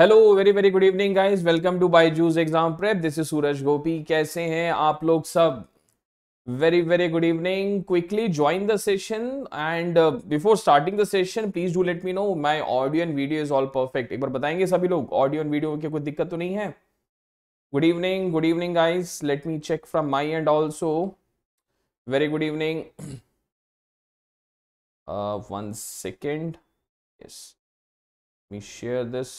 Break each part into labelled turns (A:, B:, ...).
A: Hello very very good evening guys welcome to Byju's exam prep this is Suraj Gopi कैसे हैं आप लोग सब very very good evening quickly join the session and before starting the session please do let me know my audio and video is all perfect एक बार बताएंगे सभी लोग ऑडियो एंड वीडियो की कोई दिक्कत तो नहीं है good evening good evening guys let me check from my end also very good evening one second yes me share this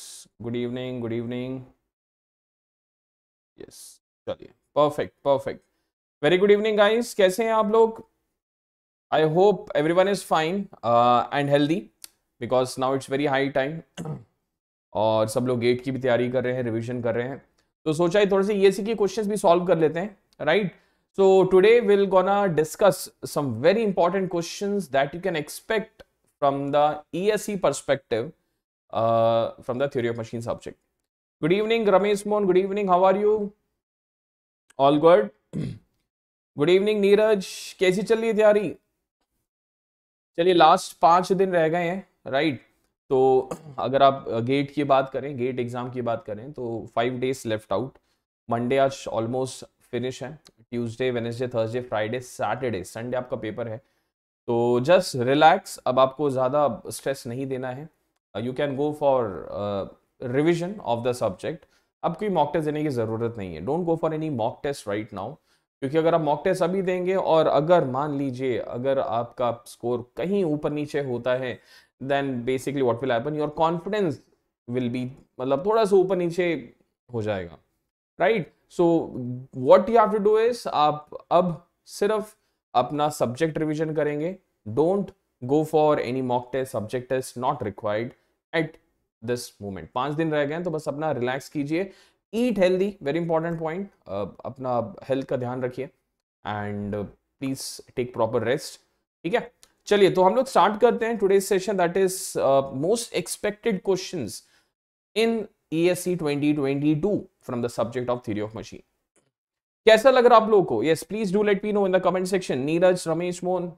A: good evening good evening yes chaliye perfect perfect very good evening guys kaise hain aap log i hope everyone is fine uh, and healthy because now it's very high time और सब लोग gate की भी तैयारी कर रहे हैं revision कर रहे हैं तो सोचा ही थोड़े से ये सी के क्वेश्चंस भी सॉल्व कर लेते हैं right so today will gonna discuss some very important questions that you can expect from the E perspective uh, from the theory of machine subject. Good evening, Ramesh Mon. Good evening. How are you? All good. Good evening Neeraj कैसी चल रही है तैयारी चलिए last पांच दिन रह गए हैं राइट तो अगर आप गेट uh, की बात करें गेट एग्जाम की बात करें तो five days left out Monday आज ऑलमोस्ट फिनिश है Tuesday Wednesday Thursday Friday Saturday Sunday आपका पेपर है तो जस्ट रिलैक्स अब आपको ज़्यादा स्ट्रेस नहीं देना है you can go for revision of the subject अब कोई मॉक टेस्ट देने की ज़रूरत नहीं है don't go for any mock test right now क्योंकि अगर आप मॉक टेस्ट अभी देंगे और अगर मान लीजिए अगर आपका स्कोर कहीं ऊपर नीचे होता है then basically what will happen your confidence will be मतलब थोड़ा सा ऊपर नीचे हो जाएगा right so what you have to do is आप अब सिर्फ अपना सब्जेक्ट रिविजन करेंगे don't go for any mock test subject test not required at this moment पांच दिन रह गए तो बस अपना रिलैक्स कीजिए eat healthy very important point अपना हेल्थ का ध्यान रखिए and please take proper rest ठीक है चलिए तो हम लोग स्टार्ट करते हैं today session that is most expected question in E S C twenty twenty two from the subject of theory of machine कैसा लग रहा आप लोगों को yes please do let me know in the comment section Neeraj Ramesh Mohan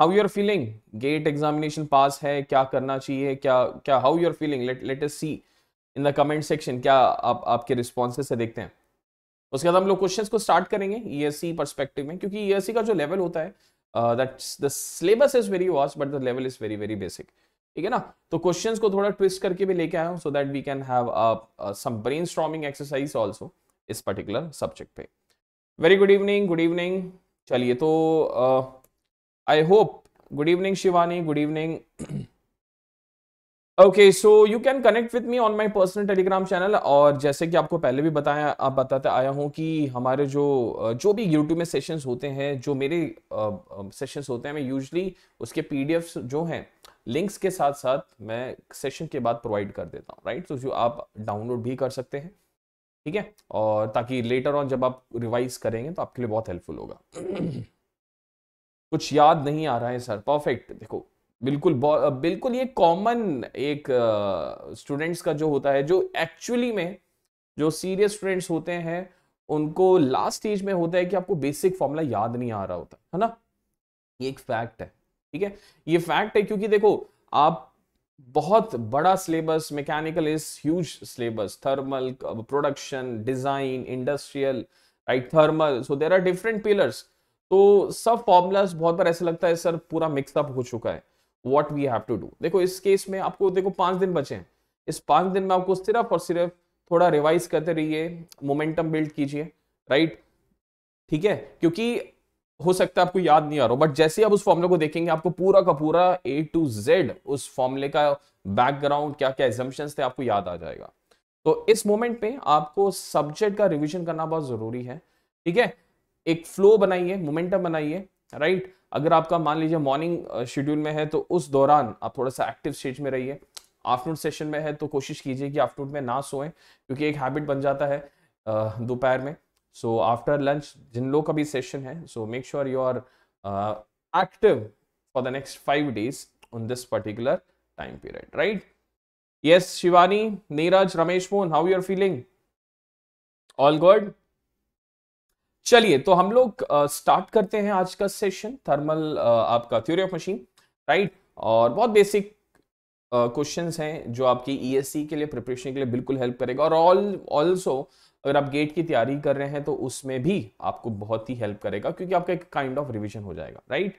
A: how you are feeling GATE examination पास है क्या करना चाहिए क्या क्या how you are feeling let us C in the comment section क्या आप आपके रिस्पॉन्सेस से देखते हैं उसके बाद हम लोग क्वेश्चंस को स्टार्ट करेंगे ईएससी e पर्सपेक्टिव में क्योंकि ईएससी e का जो लेवल होता है that's the syllabus is very vast but the level is very very basic ठीक है ना तो क्वेश्चंस को थोड़ा ट्विस्ट करके भी लेके आया हूँ so that we can have some brain storming exercise also इस पर्टिकुलर सब्जेक्ट पे very good evening good evening चलिए तो uh, I hope good evening Shivani good evening okay so you can connect with me on my personal Telegram channel और जैसे कि आपको पहले भी बताया आप बताते आया हूँ कि हमारे जो जो भी यूट्यूब में सेशंस होते हैं जो मेरे सेशंस होते हैं मैं यूजली उसके पीडीएफ्स जो हैं लिंक्स के साथ साथ मैं सेशन के बाद प्रोवाइड कर देता हूँ राइट तो जो आप डाउनलोड भी कर सकते हैं ठीक है और ताकि लेटर ऑन जब आप रिवाइज करेंगे तो आपके लिए बहुत हेल्पफुल होगा कुछ याद नहीं आ रहा है सर परफेक्ट देखो बिल्कुल बिल्कुल ये कॉमन एक स्टूडेंट्स uh, का जो होता है जो एक्चुअली में जो सीरियस स्टूडेंट्स होते हैं उनको लास्ट स्टेज में होता है कि आपको बेसिक फॉर्मूला याद नहीं आ रहा होता है ना ये एक फैक्ट है ठीक है ये फैक्ट है क्योंकि देखो आप बहुत बड़ा syllabus mechanical is huge syllabus thermal production design industrial right thermal so there are different pillars तो सब फॉर्मूलाज बहुत बार ऐसा लगता है सर पूरा मिक्सअप हो चुका है what we have to do देखो इस केस में आपको देखो पांच दिन बचे हैं इस पांच दिन में आपको सिर्फ और सिर्फ थोड़ा रिवाइज करते रहिए मोमेंटम बिल्ड कीजिए राइट ठीक है क्योंकि हो सकता है आपको याद नहीं आ रहा बट जैसे आप उस फॉर्मूले को देखेंगे आपको पूरा का पूरा ए टू जेड उस फॉर्मूले का बैकग्राउंड क्या क्या एग्जाम्पन थे आपको याद आ जाएगा तो इस मोमेंट पे आपको सब्जेक्ट का रिविजन करना बहुत जरूरी है ठीक है एक फ्लो बनाइए मोमेंटम बनाइए राइट अगर आपका मान लीजिए मॉर्निंग शेड्यूल में है तो उस दौरान आप थोड़ा सा एक्टिव स्टेज में रहिए आफ्टरनून सेशन में है तो कोशिश कीजिए कि आफ्टरनून में ना सोएं क्योंकि एक हैबिट बन जाता है दोपहर में सो आफ्टर लंच जिन लोग का भी सेशन है so make sure you are active for the next five days on this particular time period right yes Shivani Neeraj Ramesh Mohan how you are feeling all good चलिए तो हम लोग स्टार्ट करते हैं आज का सेशन थर्मल आपका थ्योरी ऑफ मशीन राइट और बहुत बेसिक क्वेश्चन हैं जो आपकी ईएससी e के लिए प्रिपरेशन के लिए बिल्कुल हेल्प करेगा और ऑल ऑल्सो अगर आप गेट की तैयारी कर रहे हैं तो उसमें भी आपको बहुत ही हेल्प करेगा क्योंकि आपका एक काइंड ऑफ रिविजन हो जाएगा राइट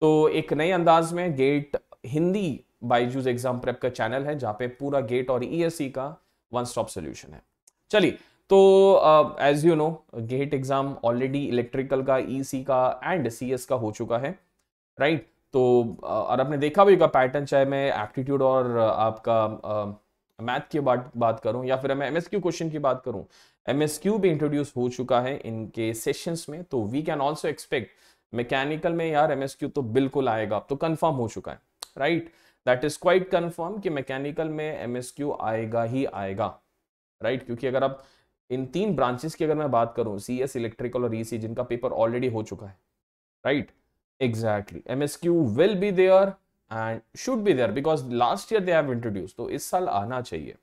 A: तो एक नए अंदाज में GATE Hindi Byju's exam prep का चैनल है जहाँ पे पूरा गेट और ई e का वन स्टॉप सोल्यूशन है चलिए तो as you know GATE exam already electrical का ईसी e का एंड सीएस का हो चुका है राइट right? तो uh, और आपने देखा भी होगा पैटर्न चाहे मैं एप्टीट्यूड और uh, आपका मैथ uh, की बात बात करूं या फिर मैं एमएसक्यू क्वेश्चन की बात करूं एमएसक्यू भी इंट्रोड्यूस हो चुका है इनके सेशंस में तो we can also expect mechanical में यार एमएसक्यू तो बिल्कुल आएगा तो कंफर्म हो चुका है right that is quite confirm कि मैकेनिकल में एमएसक्यू आएगा ही आएगा राइट right? क्योंकि अगर आप इन तीन ब्रांचेस की अगर मैं बात करूं सी एस इलेक्ट्रिकल और ई e सी जिनका पेपर ऑलरेडी हो चुका है right exactly M S Q will be there and should be there because last year they have introduce तो इस साल आना चाहिए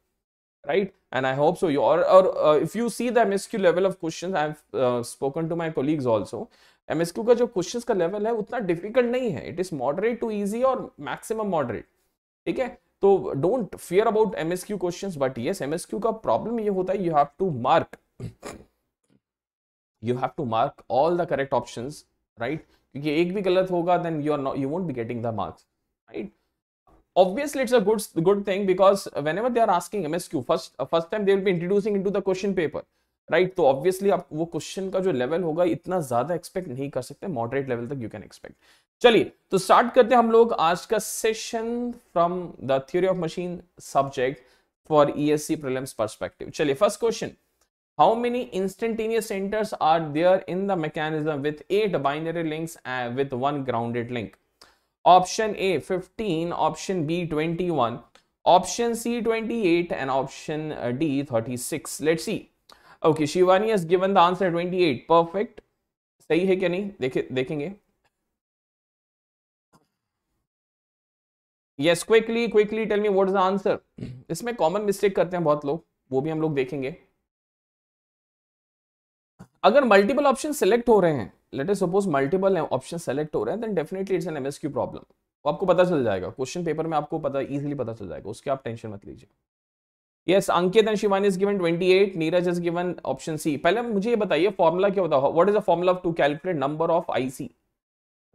A: right and I hope so you और और if you see the M S Q level of question I have spoken to my colleagues also M S Q का जो question का लेवल है उतना डिफिकल्ट नहीं है it is moderate to easy और मैक्सिमम मॉडरेट ठीक है तो don't fear about MSQ question but yes MSQ का प्रॉब्लम ये होता है you have to mark you have to mark all the correct option right क्योंकि एक भी गलत होगा then you are not you won't be getting the marks right obviously it's a good good thing because whenever they are asking msq first first time they will be introducing into the question paper right तो obviously आप वो question का जो level होगा इतना ज्यादा expect नहीं कर सकते मॉडरेट लेवल तक यू कैन एक्सपेक्ट चलिए तो स्टार्ट करते हैं हम लोग आज का सेशन from the theory of machine subject for ESE prelims perspective चलिए first question how many instantaneous centers are there in the mechanism with eight binary links and with option grounded link option a 15 option b 21 option c 28 and option uh, d 36 let's see okay Shivani has given the answer 28 perfect सही है क्या नहीं देखे देखेंगे yes quickly quickly tell me what is the answer इसमें common mistake करते हैं बहुत लोग वो भी हम लोग देखेंगे अगर मल्टीपल ऑप्शन सेलेक्ट हो रहे हैं let's suppose multiple option select हो रहे हैं then definitely it's an MSQ problem आपको पता चल जाएगा क्वेश्चन पेपर में आपको पता इजीली पता चल जाएगा उसके आप टेंशन मत लीजिए yes Ankit and Shivani is given 28 Neeraj is given option C पहले मुझे ये बताइए फॉर्मूला क्या होता है what is the formula to calculate number of IC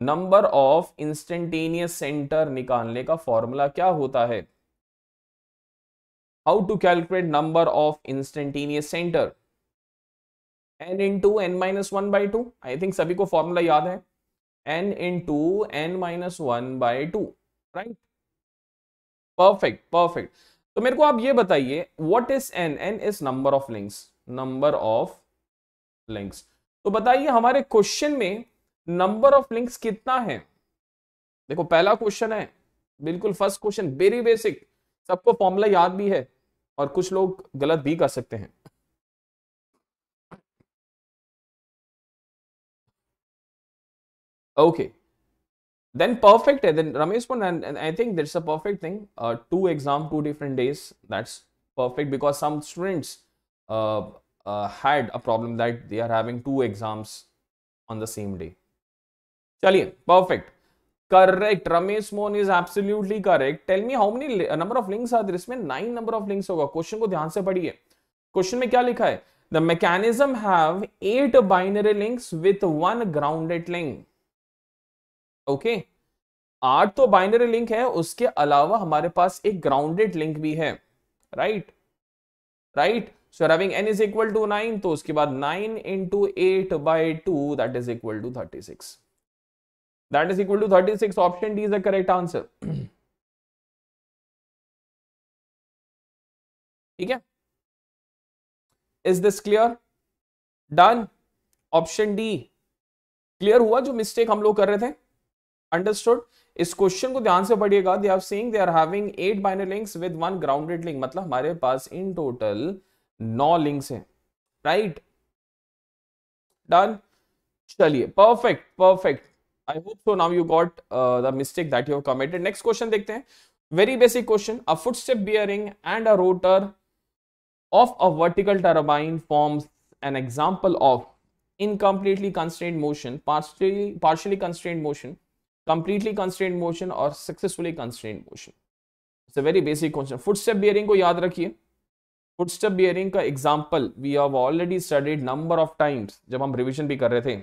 A: number of instantaneous center निकालने का फॉर्मूला क्या होता है how to calculate number of instantaneous center N into N minus one by two I think सभी को formula याद है N into N minus one by two right perfect perfect तो मेरे को आप ये बताइए what is N N is number of links number of links तो बताइए हमारे क्वेश्चन में नंबर ऑफ लिंक्स कितना है देखो पहला क्वेश्चन है बिल्कुल फर्स्ट क्वेश्चन वेरी बेसिक सबको फॉर्मूला याद भी है और कुछ लोग गलत भी कर सकते हैं okay okay. then perfect then ramesh and, and i think that's a perfect thing uh, two exam two different days that's perfect because some students uh, uh, had a problem that they are having two exams on the same day chaliye perfect correct ramesh mon is absolutely correct tell me how many uh, number of links are there isme 9 number of links hoga question ko dhyan se padhiye question mein kya likha hai the mechanism have 8 binary links with one grounded link okay आठ तो binary link है उसके अलावा हमारे पास एक grounded link भी है right right so having N is equal to nine तो उसके बाद nine into eight by two that is equal to thirty six that is equal to thirty six option D is a correct answer ठीक है is this clear done option D clear हुआ जो mistake हम लोग कर रहे थे understood इस क्वेश्चन को ध्यान से पढ़िएगा they are seeing they are having eight binary links with one grounded link मतलब हमारे पास इन टोटल नौ लिंक्स हैं राइट डन चलिए perfect perfect I hope so now you got the mistake that you have committed next question देखते हैं very basic question a footstep bearing and a rotor of a vertical turbine forms an example of incompletely constrained motion partially partially constrained motion completely constraint motion और successfully constraint motion very basic question footstep bearing को याद रखिए footstep bearing का example we have already studied number of times जब हम revision भी कर रहे थे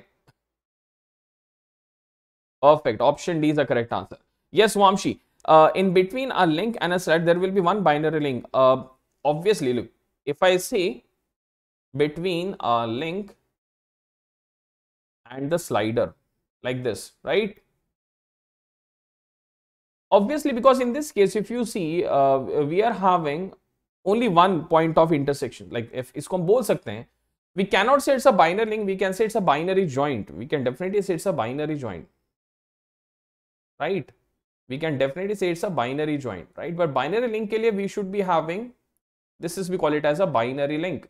A: perfect option D is a correct answer yes Vamshi in between a link and a set there will be one binary link obviously look if I see between a link and the slider like this right obviously because in this case if you see uh, we are having only one point of intersection like if isko hum bol sakte hain we cannot say it's a binary link we can say it's a binary joint we can definitely say it's a binary joint right we can definitely say it's a binary joint right but binary link ke liye we should be having this is we call it as a binary link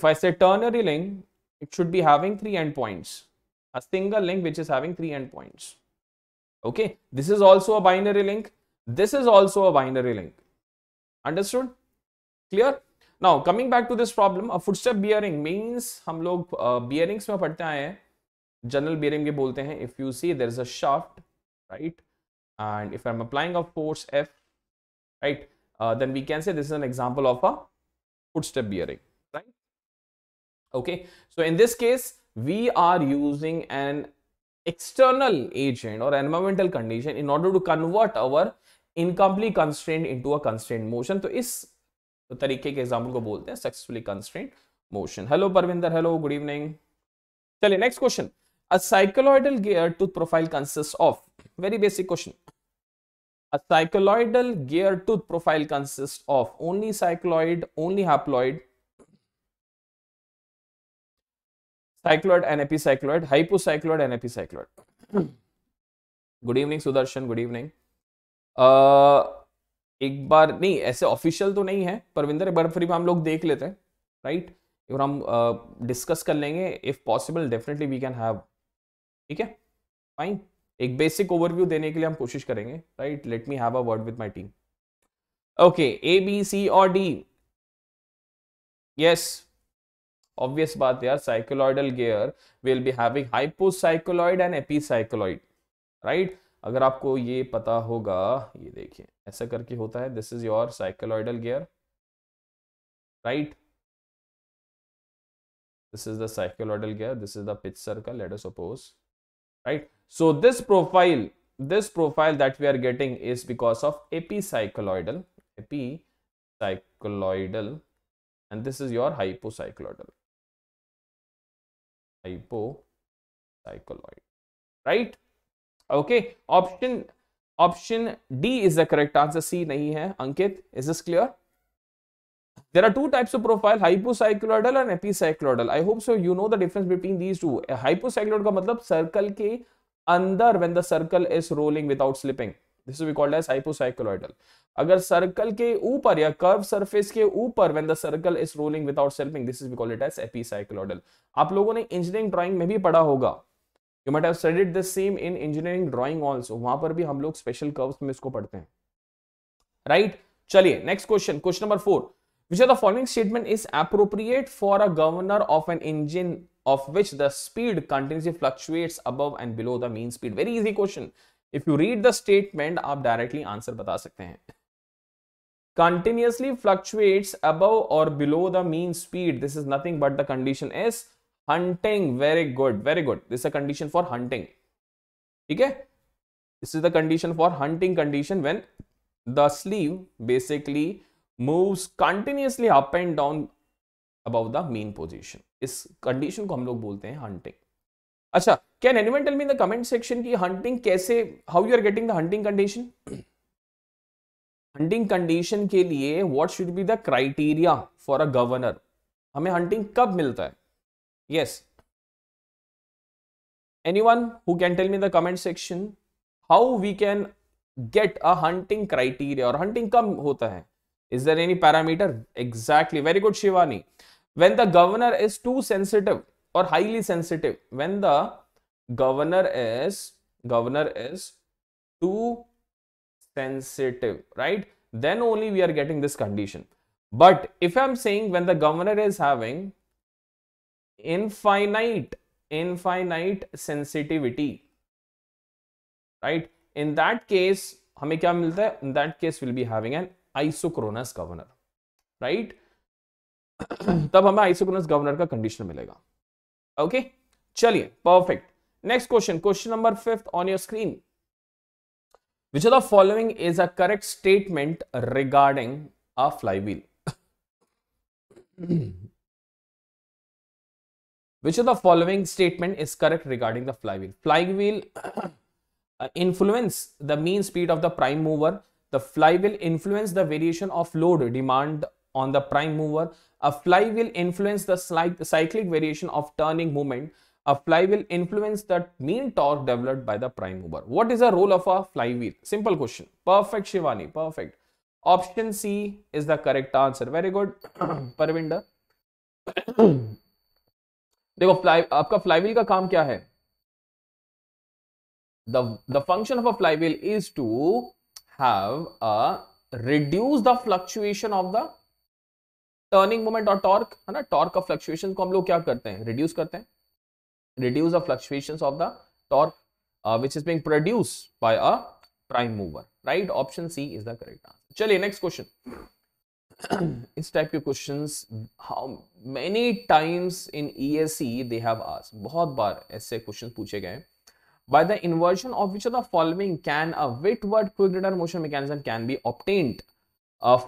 A: if i say ternary link it should be having three endpoints a single link which is having three endpoints Okay, this is also a binary link. This is also a binary link. Understood? Clear? Now, coming back to this problem, a footstep bearing means हम लोग bearings में पढ़ते हैं general bearing भी बोलते हैं if you see there is a shaft right and if I'm applying a force F right uh, then we can say this is an example of a footstep bearing right okay so in this case we are using an external agent or environmental condition in order to convert our incomplete constraint into a constraint motion to is to tarike ke example ko bolte hain successfully constraint motion hello parvinder hello good evening chaliye next question a cycloidal gear tooth profile consists of very basic question a cycloidal gear tooth profile consists of only cycloid only haploid cycloid and epicycloid, hypocycloid and epicycloid. Good evening Sudarshan good evening एक बार नहीं ऐसे official तो नहीं है परविंदर एक बार फिर हम लोग देख लेते हैं राइट और हम डिस्कस uh, कर लेंगे if possible definitely we can have ठीक है फाइन एक बेसिक ओवरव्यू देने के लिए हम कोशिश करेंगे right let me have a word with my team okay A B C और डी यस ऑब्वियस बात यार cycloidal gear will be having hypocycloid and epicycloid right अगर आपको ये पता होगा ये देखिए ऐसा करके होता है this is your cycloidal gear right this is the cycloidal gear this is the pitch circle let's suppose right so this profile this profile that we are getting is because of epicycloidal epicycloidal and this is your hypocycloidal hypocycloid right okay option option d is the correct answer c nahi hai ankit is this clear there are two types of profile hypocycloidal and epicycloidal i hope so you know the difference between these two hypocycloid ka matlab circle ke andar when the circle is rolling without slipping this be called as hypocycloidal अगर circle के ऊपर या curve surface के ऊपर when the circle is rolling without slipping this is called it as epicycloidal आप लोगों ने engineering drawing में भी पढ़ा होगा you might have studied the same in engineering drawing also वहां पर भी हम लोग स्पेशल कर्व्स में इसको पढ़ते हैं राइट right? चलिए next question question number 4 which of the following statement is appropriate for a governor of an engine of which the speed continuously fluctuates above and below the mean speed very easy question if you read the statement आप directly answer बता सकते हैं continuously fluctuate अब और below the mean speed this is nothing but the condition is hunting very good very good this condition for hunting ठीक है this is the condition for hunting condition when the sleeve basically move continuously up and down above the mean position इस condition को हम लोग बोलते हैं hunting अच्छा can anyone tell me in the comment section की हंटिंग कैसे how you are getting the hunting condition hunting condition के लिए what should be the criteria for a governor हमें हंटिंग कब मिलता है yes anyone who can tell me in the comment section how we can get a hunting criteria और hunting कब होता है is there any parameter exactly very good Shivani when the governor is too sensitive और highly sensitive when the governor is governor is too sensitive right then only we are getting this condition but if I am saying when the governor is having infinite infinite sensitivity right in that case हमें क्या मिलता है in that case will be having an isochronous governor right तब हमें isochronous governor का condition मिलेगा Okay. चलिए perfect. Next question. Question number fifth on your screen. which of the following is a correct statement regarding a flywheel which of the following statement is correct regarding the flywheel flywheel uh, influence the mean speed of the prime mover the flywheel influence the variation of load demand on the prime mover a fly will influence the cyclic variation of turning moment. A fly will influence the mean torque developed by the prime mover. What is the role of a flywheel? Simple question. Perfect, Shivani. Perfect. Option C is the correct answer. Very good, Parvinder. देखो fly आपका flywheel का काम क्या है the the function of a flywheel is to have a reduce the fluctuation of the turning moment और torque है ना torque का फ्लक्चुएशन को हम लोग क्या करते हैं रिड्यूस करते हैं reduce the fluctuation of the torque which is being produce by a prime mover right option C is the correct answer चलिए नेक्स्ट क्वेश्चन इस टाइप के question how many times in E S C they have ask बहुत बार ऐसे question पूछे गए by the inversion of which of the following can a Whitworth quick return motion mechanism can be obtained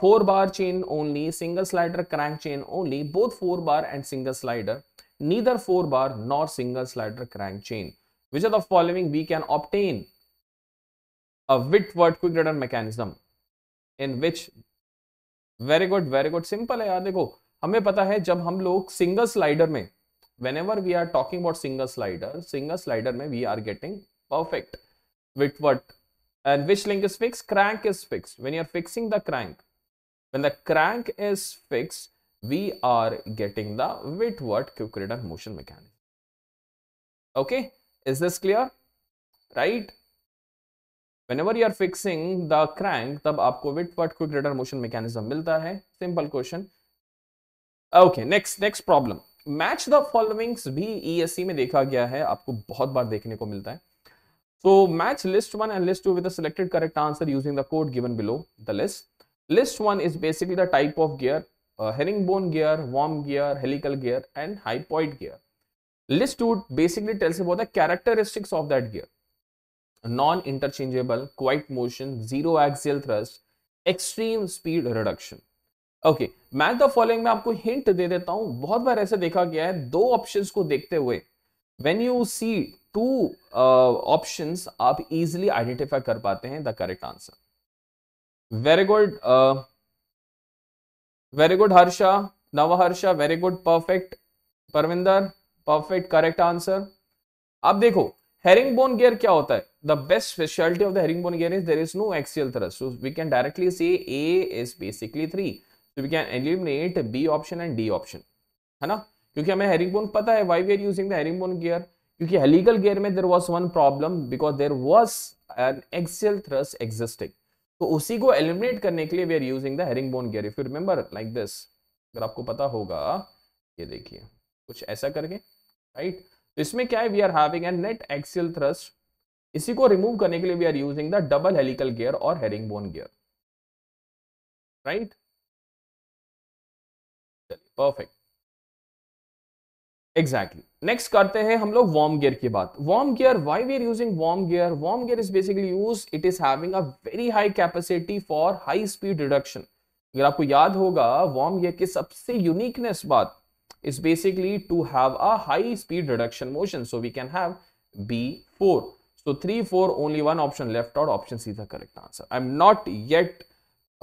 A: four bar chain only single slider crank chain only both four bar and single slider neither four bar nor single slider crank chain which are the following we can obtain a Whitworth quick return mechanism in which very good very good simple है यार देखो हमें पता है जब हम लोग single slider में whenever we are talking about single slider single slider में we are getting perfect Whitworth and which link is fix crank is fix when you are fixing the crank When the crank is fixed, we are getting the Whitworth Quick motion mechanism. Okay, is this clear? Right? Whenever you are fixing the crank, tab aapko Whitworth Quick Rudder motion mechanism milta hai Simple question. Okay, next next problem. Match the followings भी ESC में देखा गया है. आपको बहुत बार देखने को मिलता है. So match list one and list two with the selected correct answer using the code given below the list. List 1 is basically the type of gear, uh, herringbone gear, worm gear, helical gear and hypoid gear. List 2 basically tells about the characteristics of that gear. Non-interchangeable, quiet motion, zero axial thrust, extreme speed reduction. Okay मैं the following में आपको hint दे देता हूं बहुत बार ऐसे देखा गया है दो ऑप्शंस को देखते हुए when you see two options आप इजीली आइडेंटिफाई कर पाते हैं the correct answer very good very good Harsha now Harsha very good perfect Parvinder perfect correct answer अब देखो हेरिंग बोन गियर क्या होता है the best speciality of the herring bone gear is there is no axial thrust so we can directly see A is basically three so we can eliminate B option and D option है ना क्योंकि हमें herring bone पता है why we are using the herring bone gear क्योंकि helical gear में there was one problem because there was an axial thrust existing तो उसी को एलिमिनेट करने के लिए we are using the herring bone gear if you remember like this अगर आपको पता होगा ये देखिए कुछ ऐसा करके राइट तो इसमें क्या है we are having a net axial thrust इसी को रिमूव करने के लिए we are using the double helical gear और हेरिंग बोन गियर
B: राइट चलिए परफेक्ट
A: एग्जैक्टली exactly. नेक्स्ट करते हैं हम लोग वार्म गियर की बात worm gear why we are using worm gear worm gear is basically use it is having a very high capacity for high speed reduction अगर आपको याद होगा वार्म गियर की सबसे यूनिकनेस बात is basically to have a high speed reduction motion so we can have B four so three four only one option left और option C the correct answer I am not yet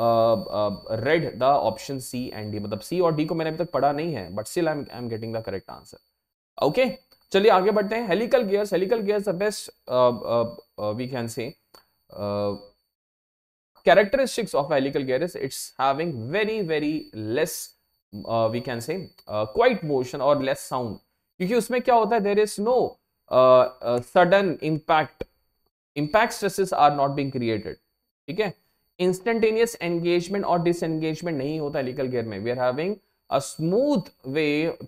A: read the option C and D मतलब C और D को मैंने अभी तक पढ़ा नहीं है but still I am getting the correct answer okay चलिए आगे बढ़ते हैं helical gears helical gears the best we can say characteristics of helical gear is it's having very very less we can say quiet motion और less sound क्योंकि उसमें क्या होता है there is no sudden impact impact stresses are not being created ठीक है instantaneous engagement और disengagement नहीं होता लीगल गियर में we are having a smooth way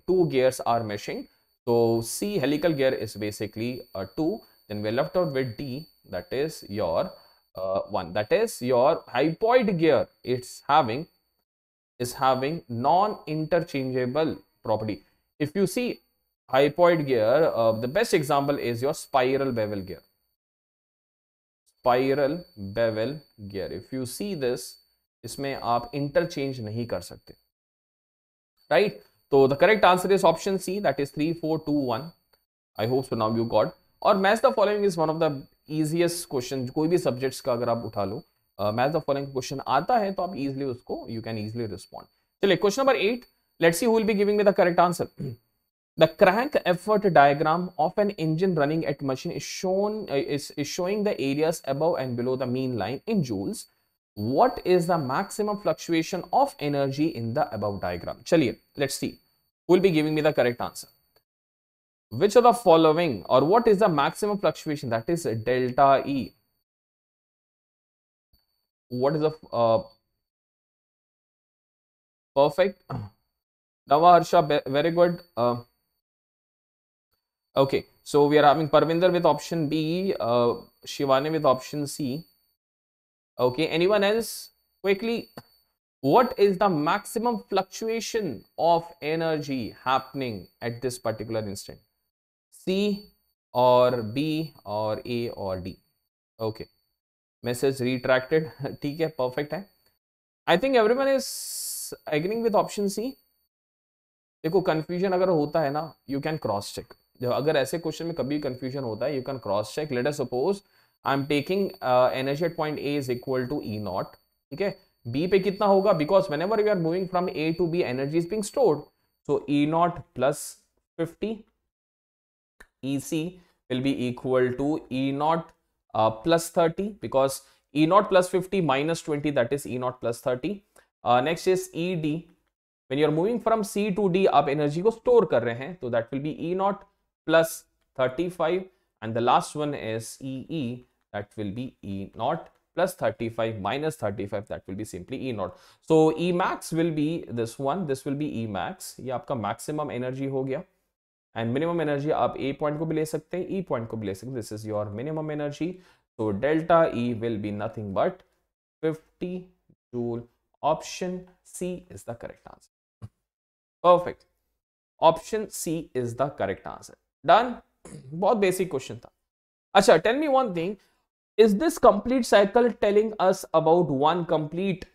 A: two gears are meshing so c helical gear is basically a 2 then we're left out with d that is your uh, 1 that is your hypoid gear it's having is having non interchangeable property if you see hypoid gear uh, the best example is your spiral bevel gear spiral bevel gear if you see this इसमें आप interchange नहीं कर सकते right right? तो the correct answer is option C that is three four two one I hope so now you got और math the following is one of the easiest question कोई भी subjects का अगर आप उठा लो मैथ द फॉलोइंग क्वेश्चन आता है तो आप इजिली उसको यू कैन इजिली रिस्पॉन्ड चलिए question number eight let's you will be giving me the correct answer The crank effort diagram of an engine running at machine is shown uh, is, is showing the areas above and below the mean line in joules. What is the maximum fluctuation of energy in the above diagram? Chaliye, let's see. Who will be giving me the correct answer? Which of the following or what is the maximum fluctuation? That is delta E. What is the uh, perfect? Nava Harsha, very good. Uh, Okay, so we are having Parvinder with option B, uh, Shivani with option C. Okay, anyone else? Quickly, what is the maximum fluctuation of energy happening at this particular instant? C or B or A or D? Okay, message retracted. theek hai perfect hai I think everyone is agreeing with option C. देखो confusion अगर होता है ना, you can cross check जब अगर ऐसे question में कभी कंफ्यूजन होता है you can cross check let us suppose I am taking energy at point A is equal to E not ठीक है बी पे कितना होगा because whenever you are moving from A to B energy is being stored so E not plus fifty E C will be equal to E not plus thirty because E not plus fifty minus twenty that is E not plus thirty next is E D when you are moving from C to D आप energy को store कर रहे हैं तो that will be E not plus 35 and the last one is E that will be E naught plus 35 minus 35 that will be simply E naught. So E max will be this one. This will be E max. This is maximum energy. Ho gaya. And minimum energy you can A point ko bhi le sakte, E point. Ko bhi le sakte. This is your minimum energy. So delta E will be nothing but 50 joule. Option C is the correct answer. Perfect. Option C is the correct answer. Done बहुत basic question था अच्छा tell me one thing is this complete cycle telling us about one complete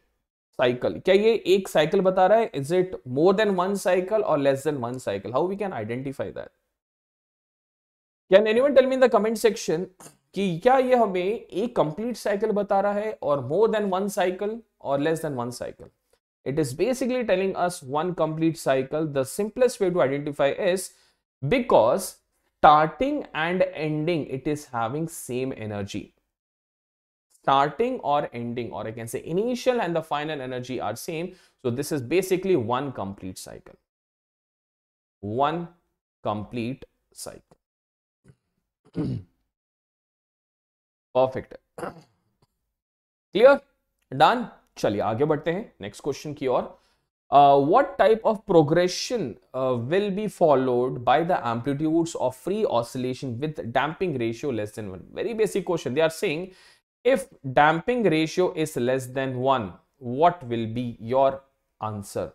A: cycle क्या ये एक cycle बता रहा है is it more than one cycle और less than one cycle how we can identify that can anyone tell me in the comment section कि क्या ये हमें एक कंप्लीट साइकिल बता रहा है और मोर देन वन साइकिल और less than one cycle it is basically telling us one complete cycle the simplest way to identify is because starting and ending it is having same energy starting or ending or i can say initial and the final energy are same so this is basically one complete cycle one complete cycle perfect clear done चलिए आगे बढ़ते हैं next question की ओर Uh, what type of progression uh, will be followed by the amplitudes of free oscillation with damping ratio less than 1? Very basic question. They are saying if damping ratio is less than 1, what will be your answer?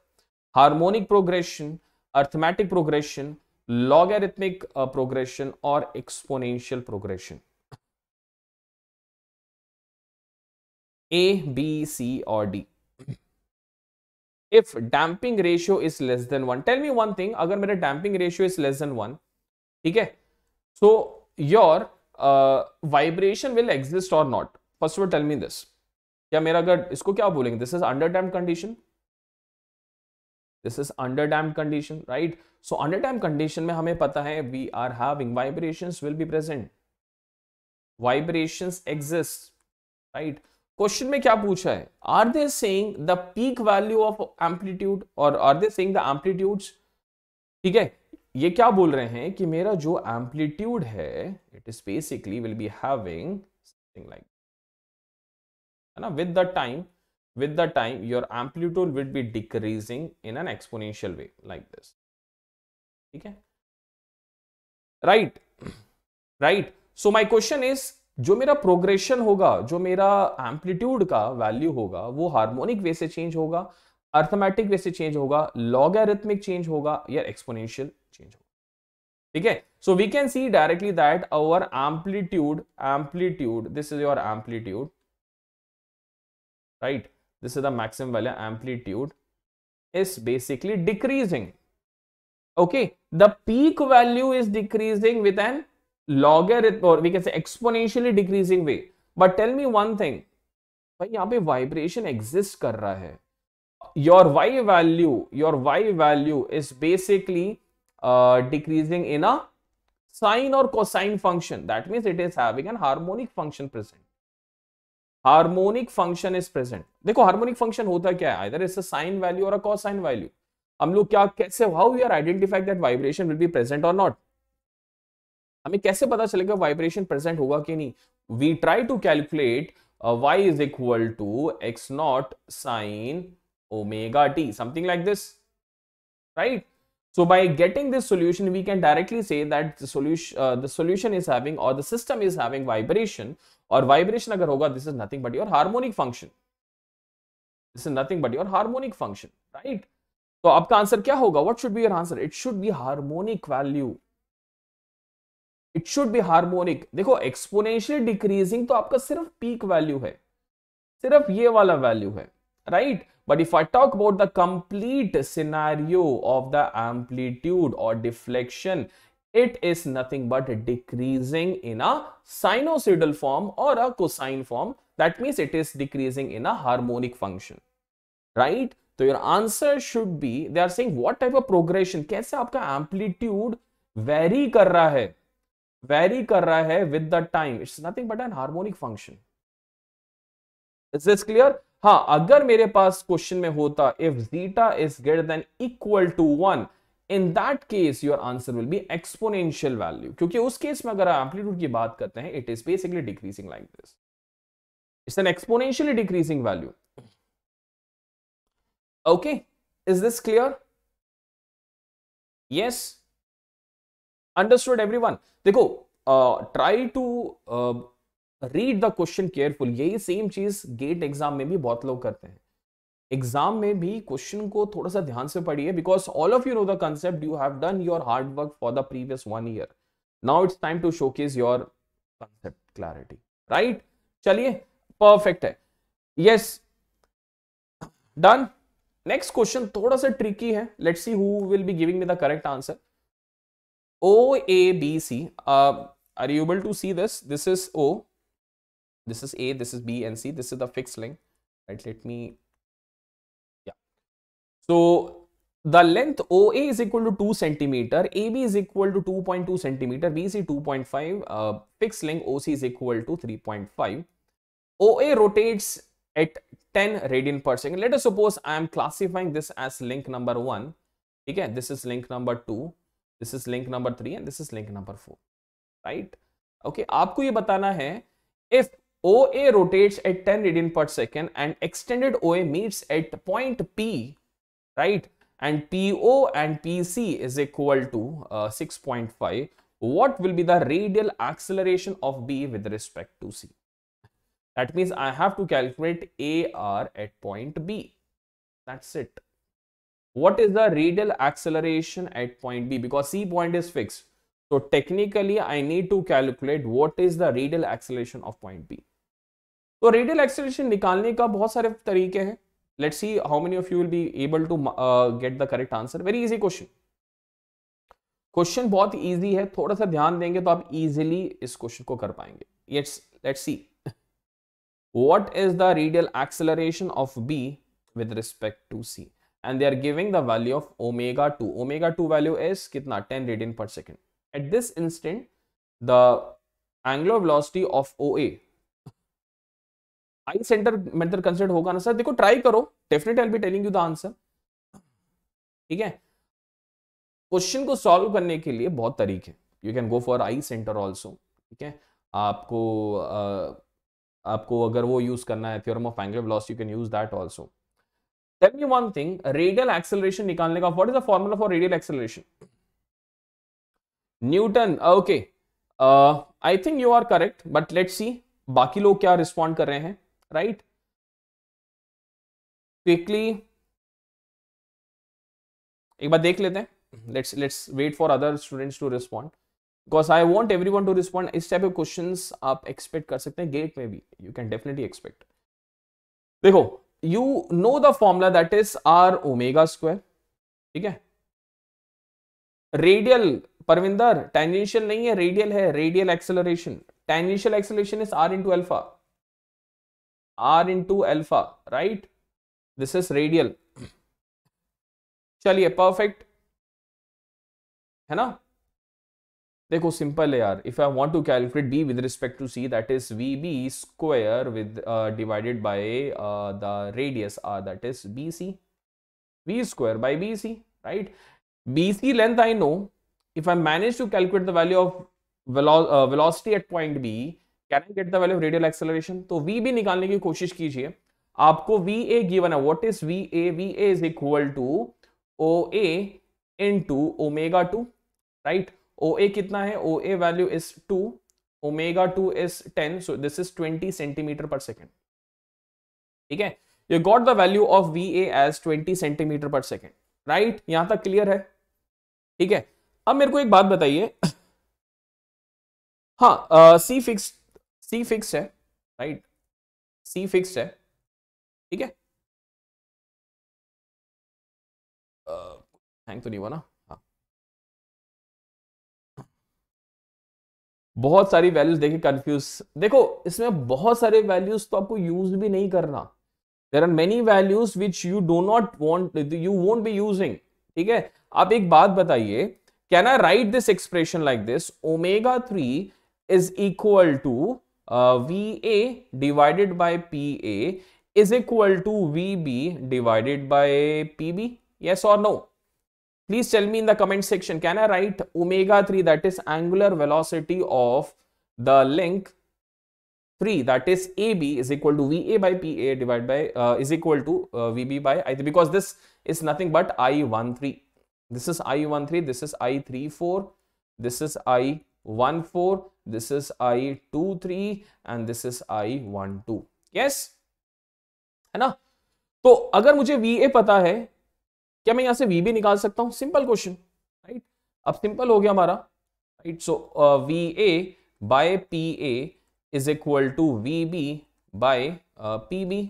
A: Harmonic progression, arithmetic progression, logarithmic uh, progression or exponential progression. A, B, C or D. If damping ratio is less than one tell me one thing अगर मेरा damping ratio is less than one ठीक है so your vibration will exist और not first वो tell me this क्या मेरा अगर इसको क्या बोलेंगे this is under damp condition this is under damp condition right so under damp condition में हमें पता है we are having vibrations will be present vibrations exist right question में क्या पूछा है are they saying the peak value of amplitude और are they saying the amplitude ठीक है ये क्या बोल रहे हैं कि मेरा जो एम्पलीट्यूड है it is basically will be having something like है ना with the time with the time your amplitude will be decreasing in an exponential way like this ठीक है right right so my question is जो मेरा progression होगा जो मेरा amplitude का वैल्यू होगा वो हार्मोनिक वे से चेंज होगा अर्थमेटिक वे से चेंज होगा लॉगरिथमिक चेंज होगा या एक्सपोनेंशियल चेंज होगा ठीक है so we can see directly that our amplitude amplitude this is your amplitude right this is the maximum value amplitude is basically decreasing okay the peak value is decreasing with an logarithmic or we can say exponentially decreasing way. But tell me one thing, भाई यहां पे vibration exist कर रहा है your Y value your Y value is basically decreasing in a sine और cosine function that means it is having an harmonic function present harmonic function is present देखो harmonic function होता क्या है either is a sine value और a cosine value हम लोग क्या कैसे how we are identified that vibration will be present और नॉट हमें कैसे पता चलेगा वाइब्रेशन प्रेजेंट होगा कि नहीं we try to calculate Y is equal to X not sine omega T something like this right so by getting this solution we can directly say that the solution uh, the solution is having or the system is having vibration or vibration agar hoga this is nothing but your harmonic function this is nothing but your harmonic function right so aapka answer kya hoga what should be your answer it should be harmonic value it should be harmonic देखो exponential decreasing तो आपका सिर्फ peak value है सिर्फ ये वाला value है right but if I talk about the complete scenario of the amplitude और deflection it is nothing but decreasing in a sinusoidal form और a cosine form that means it is decreasing in a harmonic function right तो your answer should be they are saying what type of progression कैसे आपका amplitude very कर रहा है very कर रहा है with the time it's nothing but an harmonic function is this clear हाँ अगर मेरे पास क्वेश्चन में होता if zeta is greater than equal to one in that case your answer will be exponential value क्योंकि उस केस में अगर एम्पलीट्यूड की बात करते हैं it is basically decreasing like this it's an exponentially decreasing value
B: okay is this clear yes
A: understood everyone देखो try to read the question careful यही सेम चीज गेट एग्जाम में भी बहुत लोग करते हैं एग्जाम में भी क्वेश्चन को थोड़ा सा ध्यान से पढ़िए because all of you know the concept you have done your hard work for the previous one year now it's time to show cage your concept clarity right चलिए परफेक्ट है यस डन नेक्स्ट क्वेश्चन थोड़ा सा tricky है let's see who will be giving me the correct answer OABC, uh, are you able to see this? This is O, this is A, this is B and C, this is the fixed link. right? Let me, yeah. So the length OA is equal to 2 centimeter, AB is equal to 2.2 centimeter, BC 2.5, uh, fixed link OC is equal to 3.5. OA rotates at 10 radian per second. Let us suppose I am classifying this as link number 1. Again, this is link number 2 this is link number 3 and this is link number 4 right okay aapko ye batana hai if oa rotates at 10 radian per second and extended oa meets at point p right and po and pc is equal to uh, 6.5 what will be the radial acceleration of b with respect to c that means i have to calculate ar at point b that's it what is the radial acceleration at point B because C point is fixed. So technically I need to calculate what is the radial acceleration of point B. तो radial acceleration निकालने का बहुत सारे तरीके हैं let's see how many of you will be able to get the correct answer very easy question question बहुत easy है थोड़ा सा ध्यान देंगे तो आप इजीली इस क्वेश्चन को कर पाएंगे let's see what is the radial acceleration of B with respect to C and they are giving the value of omega 2 omega 2 value is kitna 10 radian per second at this instant the angular velocity of oa I centre method consider होगा ना sir देखो try करो definite I be telling you the answer ठीक है question को solve करने के लिए बहुत तरीके you can go for I centre also ठीक है आपको आपको अगर वो यूज करना है theorem of angular velocity you can use that also tell me one thing radial acceleration निकालने का what is the formula for radial acceleration Newton okay I think you are correct but let see बाकी लोग क्या respond कर रहे हैं right quickly एक बार देख लेते हैं let's let's wait for other students to respond because I want everyone to respond इस टाइप के क्वेश्चन आप एक्सपेक्ट कर सकते हैं गेट में भी यू कैन डेफिनेटली एक्सपेक्ट देखो you know the formula that is r omega square ठीक है रेडियल परविंदर टेंजेंशियल नहीं है रेडियल है radial acceleration tangential acceleration is r into alpha r into alpha right this is radial चलिए perfect है ना देखो सिंपल है यार if I want to calculate B with respect to C that is v B square with divided by the radius r that is B C v square by B C right B C length I know if I manage to calculate the value of velocity at point B can I get the value of radial acceleration तो v B निकालने की कोशिश कीजिए आपको v A given है what is v A v A is equal to O A into omega 2 right O A कितना है O A value is two omega two is ten so this is twenty centimetre per second ठीक है you got the value of v A as twenty centimetre per second right यहां तक clear है ठीक है अब मेरे को एक बात बताइए हाँ सी फिक्स सी
B: फिक्स है राइट सी फिक्स है ठीक है हैंग तो नहीं हुआ ना
A: बहुत सारी वैल्यूज देखिए कंफ्यूज देखो इसमें बहुत सारे वैल्यूज तो आपको यूज भी नहीं करना there are many values which you do not want you won't be using ठीक है आप एक बात बताइए can I write this expression like this omega three is equal to v A divided by P A is equal to v B divided by P B yes और no please tell me in the comment section can i write omega 3 that is angular velocity of the link 3 that is ab is equal to va by pa divided by uh, is equal to uh, vb by i because this is nothing but i13 this is i13 this is i34 this is i14 this is i23 and this is i12 yes है ना तो अगर मुझे V A पता है क्या मैं यहाँ से वी भी निकाल सकता हूँ सिंपल क्वेश्चन राइट अब सिंपल हो गया हमारा right so v A by P A is equal to v B by P B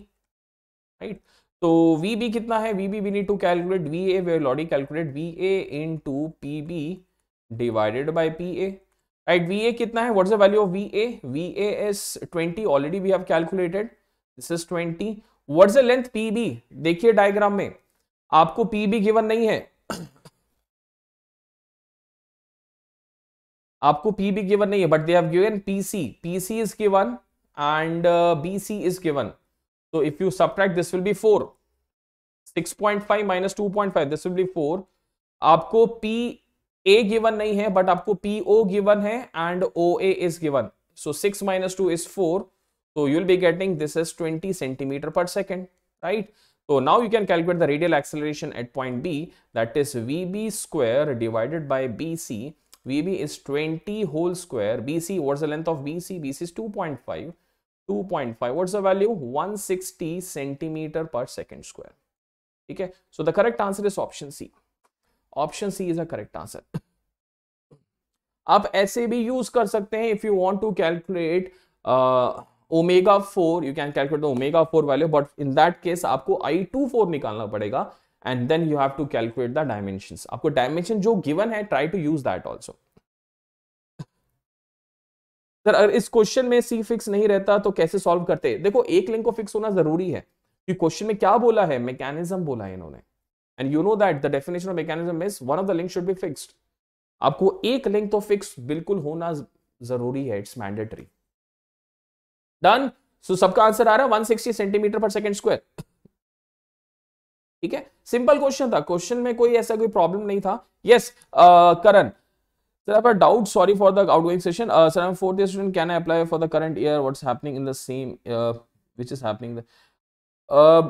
A: right तो वी बी कितना है v B we need to calculate v A we already calculate v A into P B divided by P A right v A कितना है what is the value of v A v A is twenty already we have calculated this is twenty is the length P B देखिए diagram में आपको P भी given नहीं है आपको P भी गिवन नहीं है but they have given PC PC is given and BC is given so if you subtract this will be 4 6.5 minus 2.5 this will be four आपको पी ए गिवन नहीं है बट आपको पी ओ गिवन है and O A is given so six minus two is four तो you'll be getting this is twenty centimetre per second right So now you can calculate the radial acceleration at point B that is VB square divided by BC. VB is 20 whole square. BC, what's the length of BC? BC is 2.5. 2.5, what's the value? 160 centimeter per second square. Okay, so the correct answer is option C. Option C is the correct answer. आप ऐसे भी use कर सकते हैं if you want to calculate omega four you can calculate the omega four value but in that case आपको I two four निकालना पड़ेगा and then you have to calculate the dimension आपको डायमेंशन जो given है try to use that also sir अगर इस question में सी fix नहीं रहता तो कैसे सॉल्व करते देखो एक लिंक को फिक्स होना जरूरी है कि क्वेश्चन में क्या बोला है मैकेनिज्म बोला है इन्होंने and you know that the definition of mechanism is one of the link should be fixed आपको एक लिंक तो फिक्स बिल्कुल होना जरूरी है इट्स मैंडेटरी डन सो सबका आंसर आ रहा है 160 सेंटीमीटर पर सेकंड स्क्वायर ठीक है सिंपल क्वेश्चन था क्वेश्चन में कोई ऐसा कोई प्रॉब्लम नहीं था yes Karan uh, Sir, I have a doubt. Sorry for the outgoing session. Uh, sir, I'm fourth year student. Can I apply for the current year? What's happening in the same, uh, which uh,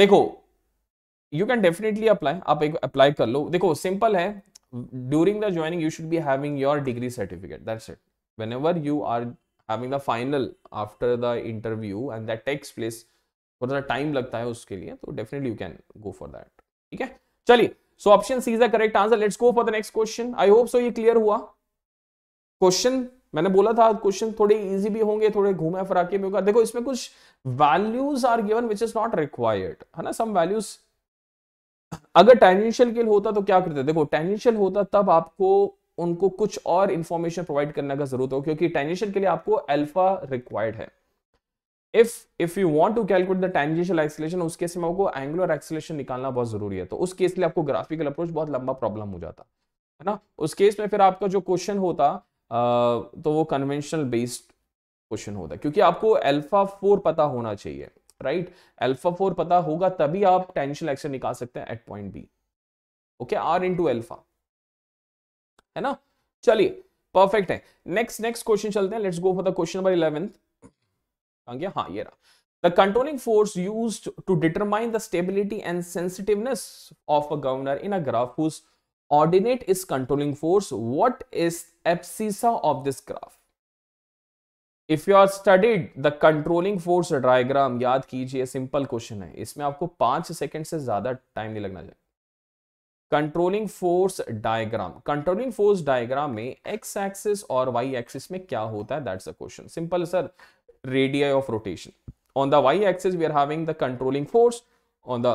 A: देखो you can definitely apply आप एक apply कर लो देखो simple है during the joining you should be having your degree certificate that's it whenever you are having the final after the interview and that takes place for the time लगता है उसके लिए तो definitely you can go for that ठीक है चलिए so option C is the correct answer let's go for the next question I hope so ये clear हुआ question मैंने बोला था क्वेश्चन थोड़े इजी भी होंगे थोड़े घूमे फिरा के भी होगा देखो इसमें कुछ values are given which is not required है ना सम वैल्यूज अगर टेंजेंशियल के होता तो क्या करते देखो टेंजेंशियल होता तब आपको उनको कुछ और इंफॉर्मेशन प्रोवाइड करने का जरूरत हो क्योंकि टेंजेंशियल के लिए आपको अल्फा रिक्वायर्ड है if if you want to calculate the tangential acceleration उस केस में आपको एंगुलर एक्सीलेशन निकालना बहुत जरूरी है तो उस केस लिए आपको ग्राफिकल अप्रोच बहुत लंबा प्रॉब्लम हो जाता है ना उस केस में फिर आपका जो क्वेश्चन होता तो वो कन्वेंशनल बेस्ड क्वेश्चन होता क्योंकि आपको एल्फा फोर पता होना चाहिए राइट एल्फा फोर पता होगा तभी आप टेंशन एक्शन निकाल सकते हैं at point B okay r into alpha है ना चलिए परफेक्ट है नेक्स्ट नेक्स्ट क्वेश्चन चलते हैं let's go for the question number eleventh आ गया हाँ ये रहा the controlling force use to determine the stability and sensitiveness of a governor in a graph whose ordinate is controlling force what is abscissa of this graph if you are studied the controlling force diagram याद कीजिए simple question है इसमें आपको पांच second से ज्यादा time नहीं लगना चाहिए controlling force diagram controlling force diagram में एक्स एक्सिस और वाई एक्सिस में क्या होता है that's a question simple sir radii of rotation on the Y axis we are having the controlling force on the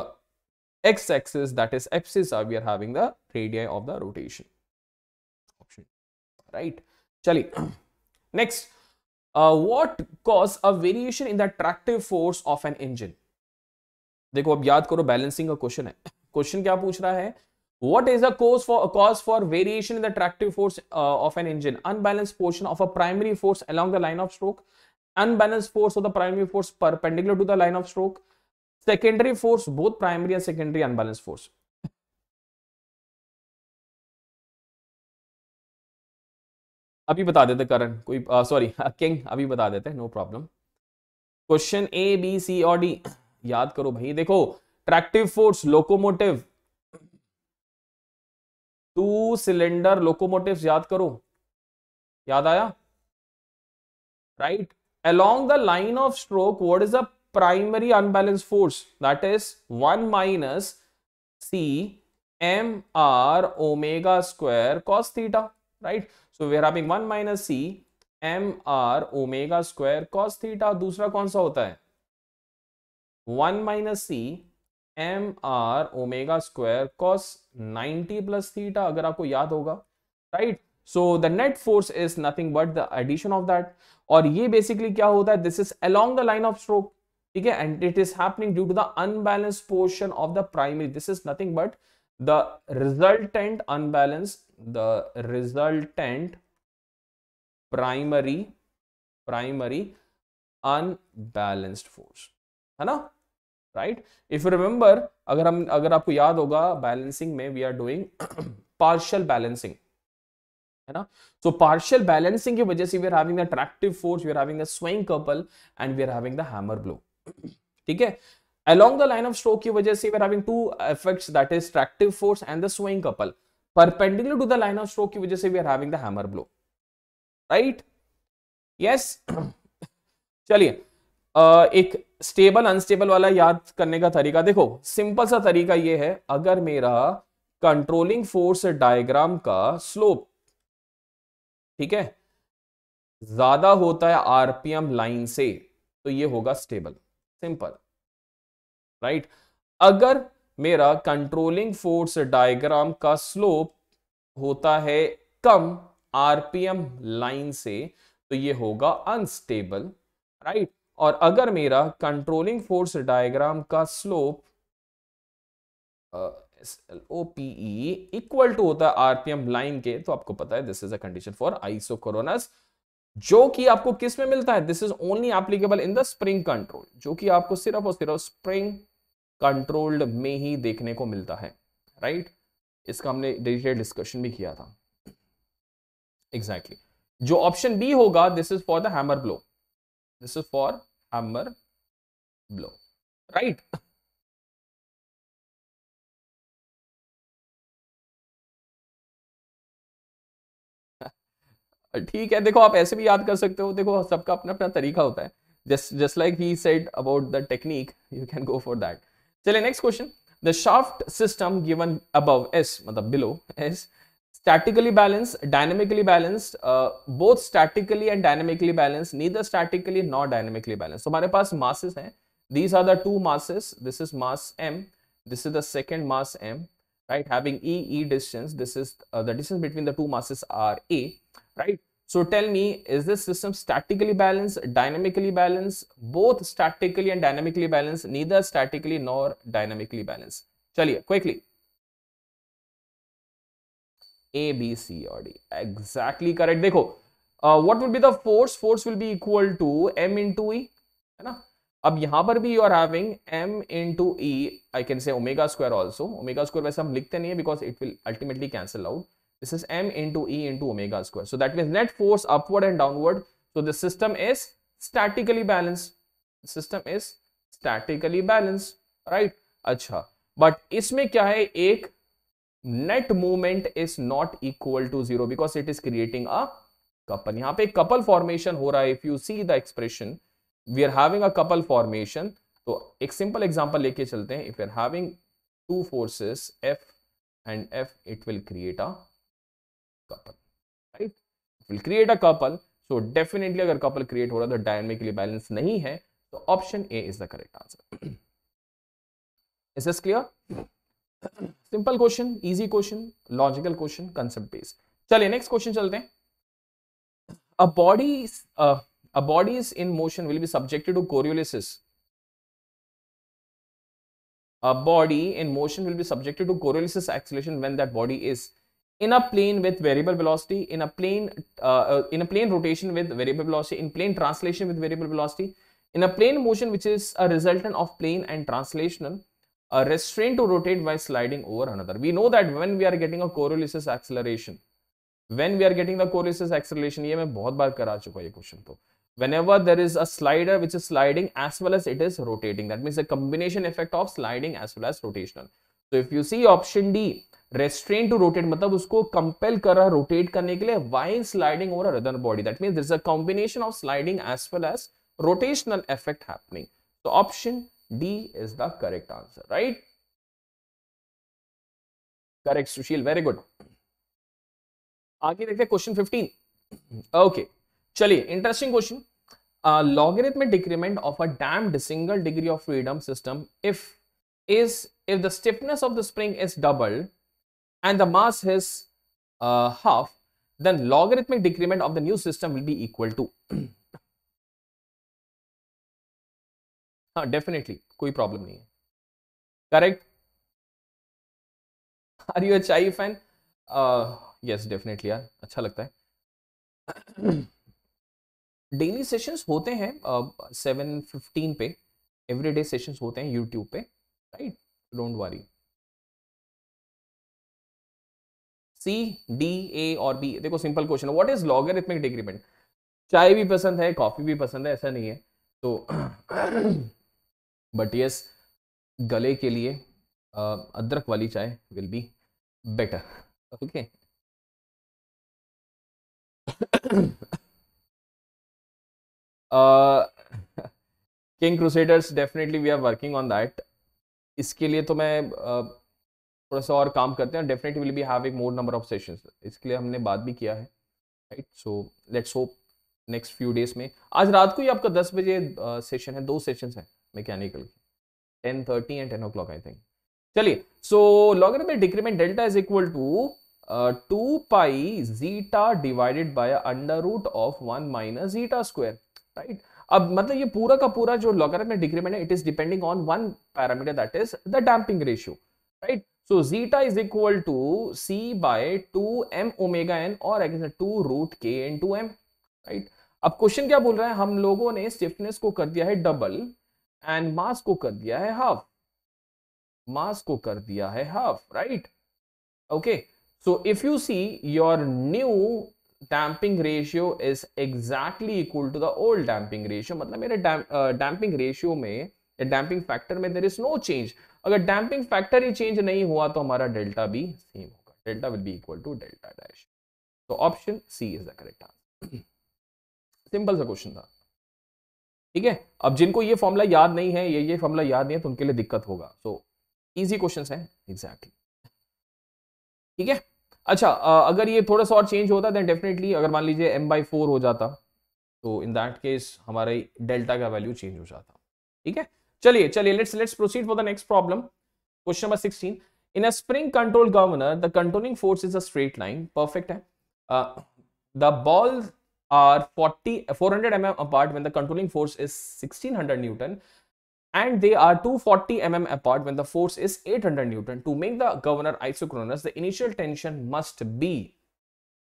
A: X axis that is axis we are having the radii of the rotation option right चलिए next what cause a variation in the attractive force of an engine देखो अब याद करो balancing का question है question क्या पूछ रहा है What is the cause for cause for variation in the tractive force uh, of an engine? Unbalanced portion of a primary force along the line of stroke, unbalanced force of the primary force perpendicular to the line of stroke, secondary force, both primary and secondary unbalanced force. अभी बता देते करण कोई sorry king अभी बता देते no problem question A B C और D याद करो भाई देखो tractive force locomotive two cylinder locomotive याद करो याद आया right along the line of stroke what is a primary unbalance force that is one minus C M R omega square cos theta right so we are having one minus C M R omega square cos theta दूसरा कौन सा होता है one minus C M R omega square cos 90 plus theta अगर आपको याद होगा right so the net force is nothing but the addition of that और ये बेसिकली क्या होता है this is along the line of stroke ठीक है and it is happening due to the unbalance portion of the primary this is nothing but the resultant unbalance the resultant primary primary unbalanced force है ना right if you remember अगर हम अगर आपको याद होगा बैलेंसिंग में we are doing partial balancing है ना सो पार्शियल बैलेंसिंग की वजह से we are having attractive force we are having the swing couple and we are having the hammer blow ठीक है along the line of stroke की वजह से we are having two effects that is attractive force and the swing couple perpendicular to the line of stroke की वजह से we are having the hammer blow right yes चलिए एक stable unstable वाला याद करने का तरीका देखो सिंपल सा तरीका यह है अगर मेरा कंट्रोलिंग फोर्स डायग्राम का स्लोप ठीक है ज्यादा होता है आरपीएम लाइन से तो ये होगा स्टेबल सिंपल राइट अगर मेरा कंट्रोलिंग फोर्स डायग्राम का स्लोप होता है कम आरपीएम लाइन से तो ये होगा अनस्टेबल राइट और अगर मेरा कंट्रोलिंग फोर्स डायग्राम का स्लोप ओपीई इक्वल टू होता है आरपीएम लाइन के तो आपको पता है this is a condition for iso जो कि आपको किस में मिलता है this is only applicable in the spring control जो कि आपको सिर्फ और सिर्फ स्प्रिंग कंट्रोल्ड में ही देखने को मिलता है राइट right? इसका हमने डिटेल डिस्कशन भी किया था एग्जैक्टली exactly. जो ऑप्शन बी होगा this is for the hammer blow this is for hammer blow right ठीक है देखो आप ऐसे भी याद कर सकते हो देखो सबका अपना अपना तरीका होता है just just like he said about the technique you can go for that चलिए next question the shaft system given above is मतलब below is statically balanced, dynamically balanced, uh, both statically and dynamically balanced, neither statically nor dynamically balanced. So हमारे पास masses हैं. These are the two masses. This is mass m. This is the second mass m. Right, having e e distance. This is uh, the distance between the two masses are a. Right. So tell me, is this system statically balanced, dynamically balanced, both statically and dynamically balanced, neither statically nor dynamically balanced? चलिए quickly A B C और D exactly correct देखो what will be the force force will be equal to m in e है ना अब यहां पर भी you are having m into e I can say omega square also omega square वैसे हम लिखते नहीं है because it will ultimately cancel out this is m into e into omega square so that mean net force upward and downward so this system is statically balance system is statically balance right अच्छा but इसमें क्या है एक net movement is not equal to zero because it is creating a couple यहां पे couple formation हो रहा है if you see the expression we are having a couple formation तो एक सिंपल एग्जांपल लेके चलते हैं if you are having two forces F and F it will create a couple right will create a couple so definitely अगर couple create हो रहा है तो डायनेमिकली बैलेंस नहीं है तो option A is the correct answer is this clear simple question easy question logical question concept based चलिए next question चलते हैं a body a body is in motion will be subjected to Coriolis a body in motion will be subjected to Coriolis acceleration when that body is in a plane with variable velocity in a plane in a plane rotation with variable velocity in plane translation with variable velocity in a plane motion which is a resultant of plane and translational a restraint to rotate by sliding over another. We know that when we are getting a coriolis acceleration, when we are getting the coriolis acceleration, ये मैं बहुत बार करा चुका है question तो. Whenever there is a slider which is sliding as well as it is rotating, that means a combination effect of sliding as well as rotational. So if you see option D, restraint to rotate मतलब उसको compel कर रहा rotate करने के लिए while sliding over a body. That means there is a combination of sliding as well as rotational effect happening. So option D is the correct answer, right? Correct, Sushil. Very good. आगे देखते हैं question 15. Okay. चलिए interesting question logarithmic decrement of a damned single degree of freedom system if is if the stiffness of the spring is doubled and the mass is uh, half then logarithmic decrement of the new system will be equal to हाँ definitely कोई problem नहीं है correct are you अ चाय fan yes definitely यार अच्छा लगता है daily sessions होते हैं सेवन uh, फिफ्टीन पे एवरी डे सेशंस होते हैं यूट्यूब पे right don't worry C D A और बी देखो simple question what is logarithmic decrement चाय भी पसंद है कॉफी भी पसंद है ऐसा नहीं है तो बट यस गले के लिए अदरक वाली चाय will be better okay King Crusaders definitely we are working on that इसके लिए तो मैं uh, थोड़ा सा और काम करते हैं definitely will be having more number of sessions इसके लिए हमने बात भी किया है right so let's hope next few days में आज रात को ही आपका दस बजे सेशन है दो सेशन है mechanical ten thirty and ten o'clock I think चलिए सो में decrement delta is equal to two pi zeta divided by under root of one minus zeta square right अब मतलब ये पूरा का पूरा जो लॉगरिथमिक डिक्रीमेंट है it is depending on one parameter that is the damping ratio right so zeta is equal to C by two m omega n और two root के एन टू एम राइट अब question क्या बोल रहा है हम लोगों ने स्टिफनेस को कर दिया है डबल एंड मास को कर दिया है हाफ मास को कर दिया है half right okay so if you see your new damping ratio is exactly equal to the old damping ratio मतलब मेरे डैम्पिंग रेशियो uh, में डैम्पिंग फैक्टर में देर इज नो चेंज अगर डैम्पिंग फैक्टर ही चेंज नहीं हुआ तो हमारा डेल्टा भी सेम होगा delta will be equal to delta dash तो option C is the correct answer simple सा क्वेश्चन था ठीक है अब जिनको ये फॉर्मूला याद नहीं है ये ये फॉर्मूला याद नहीं है तो उनके लिए दिक्कत होगा सो इजी क्वेश्चन है एग्जैक्टली ठीक है अच्छा अगर ये थोड़ा सा और चेंज होता देन डेफिनेटली अगर मान लीजिए एम बाई फोर हो जाता तो इन दैट केस हमारे डेल्टा का वैल्यू चेंज हो जाता ठीक है चलिए चलिए let's let's proceed for the next problem question number sixteen in a spring control governor the controlling force is a straight line perfect है the ball are 40 400 mm apart when the controlling force is 1600 newton and they are 240 mm apart when the force is 800 newton to make the governor isochronous the initial tension must be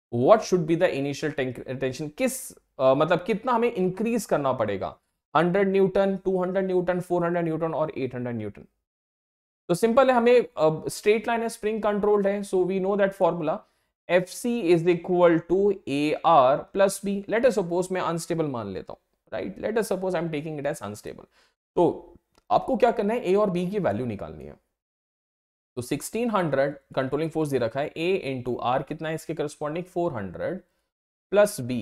A: what should be the initial tension किस uh, matlab kitna hame increase karna padega 100 newton 200 newton 400 newton or 800 newton so simple hai hame uh, straight line है spring controlled hai so we know that formula F FC is equal to AR plus B. Let us suppose मैं unstable मान लेता हूँ right let us suppose I am taking it as unstable तो आपको क्या करना है ए और बी की वैल्यू निकालनी है तो 1600 कंट्रोलिंग फोर्स दे रखा है ए इंटू आर कितना है इसके corresponding 400 plus B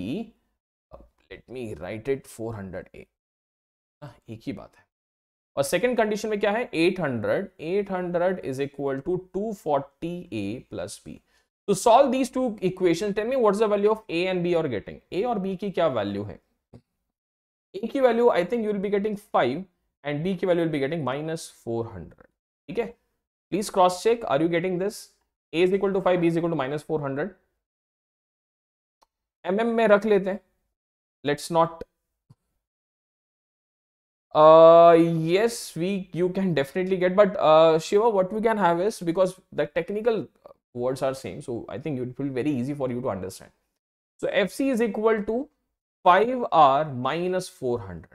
A: let me write it 400 A एक ही बात है और सेकंड कंडीशन में क्या है 800 800 is equal to 240 A plus B to solve these two equations tell me what's the value of a and b you're getting a or b ki kya value hai a की value I think you will be getting five and B की value will be getting minus four hundred ठीक है please cross check are you getting this A is equal to five B is equal to minus four hundred m m में रख लेते हैं let's not uh, yes we you can definitely get but uh shiva what we can have is because the technical words are same so i think it will be very easy for you to understand so fc is equal to 5r minus 400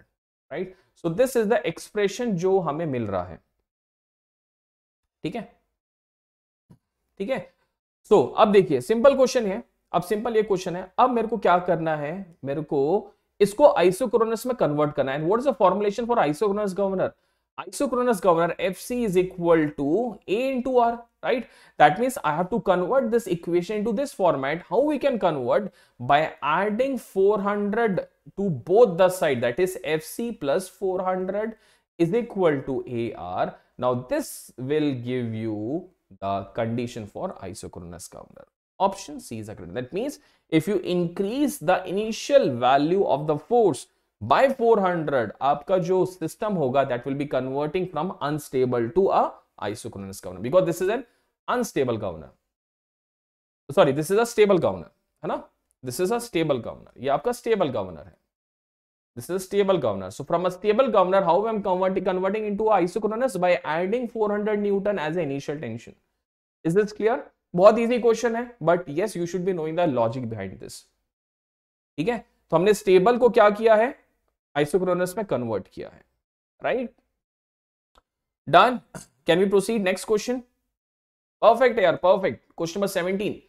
A: right so this is the expression jo hame mil raha hai theek hai theek hai so, ab dekhiye simple question hai अब simple ये question है अब मेरे को क्या करना है मेरे को इसको आइसोक्रोनस में कन्वर्ट करना है what is the formulation for isochronous governor isochronous governor fc is equal to a into r right that means i have to convert this equation into this format how we can convert by adding 400 to both the side that is fc plus 400 is equal to ar now this will give you the condition for isochronous governor option c is agreed that means if you increase the initial value of the force by 400 आपका जो system होगा that will be converting from unstable to a isochronous governor because this is an unstable governor sorry this is a stable governor है ना this is a stable governor ये आपका stable governor है this is a stable governor so from a stable governor how i'm converting converting into isochronous by adding 400 newton as an initial tension is this clear बहुत easy question है but yes you should be knowing the logic behind this ठीक है तो हमने stable को क्या किया है आइसोक्रोनस में कन्वर्ट किया है right done can we proceed next question perfect यार परफेक्ट क्वेश्चन नंबर सेवनटीन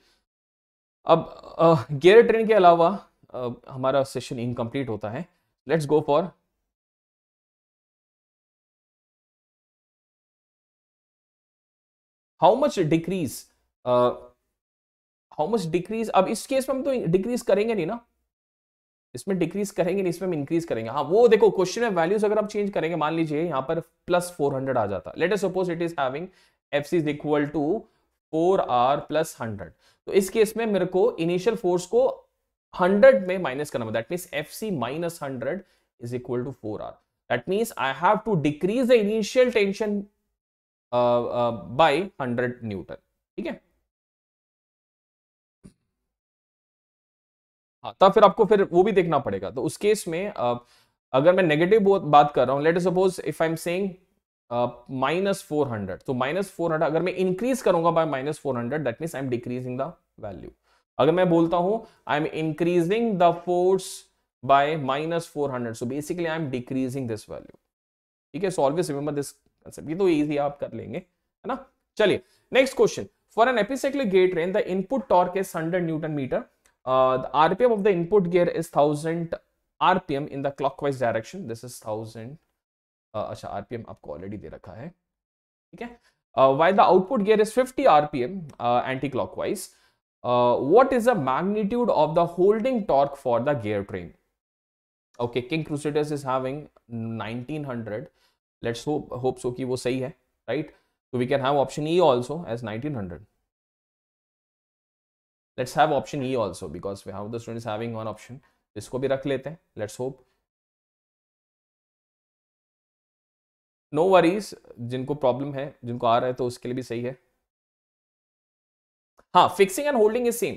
A: अब गियर uh, ट्रेन के अलावा uh, हमारा सेशन इनकम्प्लीट होता है let's go for how much decrease how much decrease अब इस केस में हम तो डिक्रीज करेंगे नहीं ना इसमें डिक्रीज करेंगे नहीं इसमें हम इंक्रीज करेंगे हाँ वो देखो क्वेश्चन में वैल्यूज अगर आप चेंज करेंगे मान लीजिए यहाँ पर प्लस फोर हंड्रेड आ जाता let suppose it is having F C is equal to four R plus hundred तो इस केस में मेरे को इनिशियल फोर्स को हंड्रेड में माइनस करना that means F C minus hundred is equal to four R that means I have to decrease the initial tension by hundred newton ठीक है हाँ तब फिर आपको फिर वो भी देखना पड़ेगा तो उस केस में अगर मैं नेगेटिव बात कर रहा हूँ let suppose if I am saying minus four hundred तो माइनस फोर हंड्रेड अगर मैं इंक्रीज करूंगा by minus four hundred that means I am decreasing the value अगर मैं बोलता हूँ I am increasing the force by minus four hundred so basically I am decreasing this value ठीक है so always remember this concept ये तो easy आप कर लेंगे है ना चलिए next question for an epicyclic गेट train the input torque is hundred newton metre Uh, the RPM of the input gear is 1000 RPM in the clockwise direction. This is 1000. Uh, अच्छा RPM आपको already दे रखा है ठीक है uh, while the output gear is 50 RPM uh, anti-clockwise uh, what is the magnitude of the holding torque for the gear train okay King Crusaders is having 1900 let's hope hope so कि वो सही right so we can have option E also as 1900 let's have option E also because we how the student having one option इसको भी रख लेते हैं let's hope no worries जिनको problem है जिनको आ रहा है तो उसके लिए भी सही है हाँ fixing and holding is same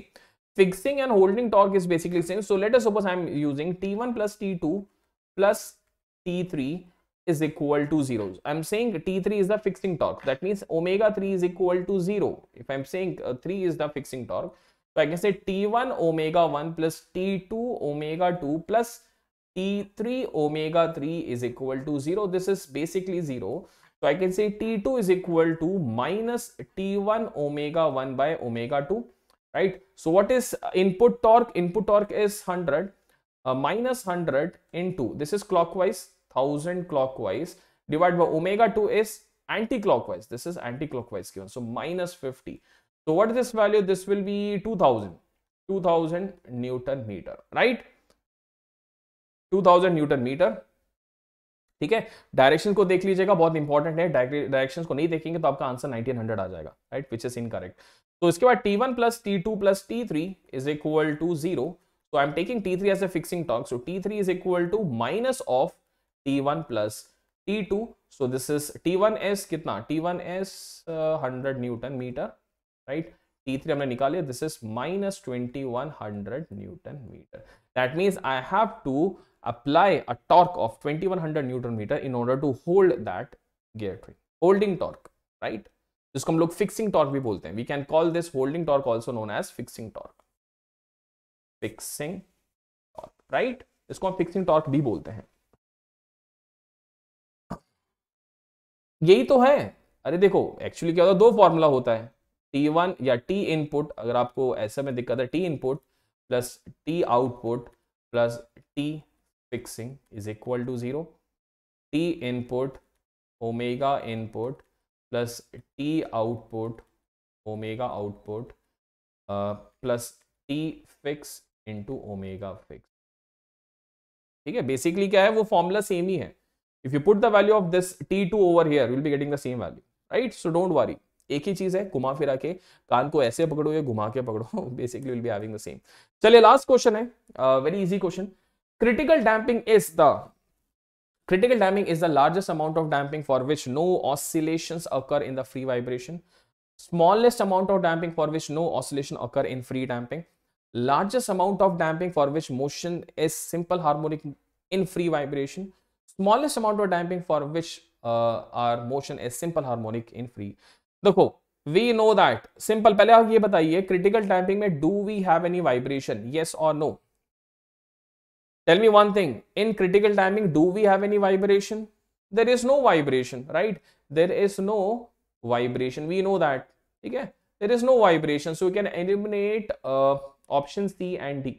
A: fixing and holding torque is basically same so let us suppose I am using T one plus T two plus T three is equal to zeros. I'm saying T3 is the fixing torque. That means omega 3 is equal to 0. If I'm saying uh, 3 is the fixing torque, So I can say T1 omega 1 plus T2 omega 2 plus T3 omega 3 is equal to 0. This is basically 0. So I can say T2 is equal to minus T1 omega 1 by omega 2, right? So what is input torque? Input torque is 100 uh, minus 100 into, this is clockwise, 1000 clockwise divided by omega 2 is anti-clockwise. This is anti-clockwise given. So minus 50. so what is this value this will be 2000 2000 newton meter right 2000 newton meter ठीक है direction को देख लीजिएगा बहुत important है direction को नहीं देखेंगे तो आपका आंसर 1900 आ जाएगा right which is in correct तो इसके बाद T1 one plus T two plus T three is equal to zero so I am taking T3 three as a fixing torque so T3 three is equal to minus of T1 one plus T so this is T1s कितना T1s 100 newton metre right T three हमने निकाली this is minus twenty one hundred newton metre that means I have to apply a torque of 2100 newton meter in order to hold that gear train holding torque right जिसको हम लोग fixing torque भी बोलते हैं we can call this holding torque also known as fixing torque fixing torque right इसको हम fixing torque भी बोलते हैं यही तो है अरे देखो एक्चुअली क्या होता है दो फॉर्मूला होता है टी वन या टी इनपुट अगर आपको ऐसे में दिक्कत है T input plus T output plus T fixing is equal to zero T input omega input plus T output omega output plus T fix into omega fix ठीक है basically क्या है वो फॉर्मूला सेम ही है if you put the value of this T two over here will be getting the same value right so don't worry एक ही चीज है घुमा फिरा के कान को ऐसे पकड़ो या घुमा के पकड़ो basically will be having the same चलिए लास्ट क्वेश्चन है very easy question critical damping is the critical damping is the largest amount of damping for which no oscillation occur in the free vibration smallest amount of damping for which no oscillation occur in free damping largest amount of damping for which motion is simple harmonic in free vibration smallest amount of damping for which R motion is simple harmonic in free देखो we know that simple पहले आप ये बताइए critical typing में do we have any vibration yes और no tell me one thing in critical timing do we have any vibration there is no vibration right there is no vibration we know that ठीक है there is no vibration so you can eliminate option C and D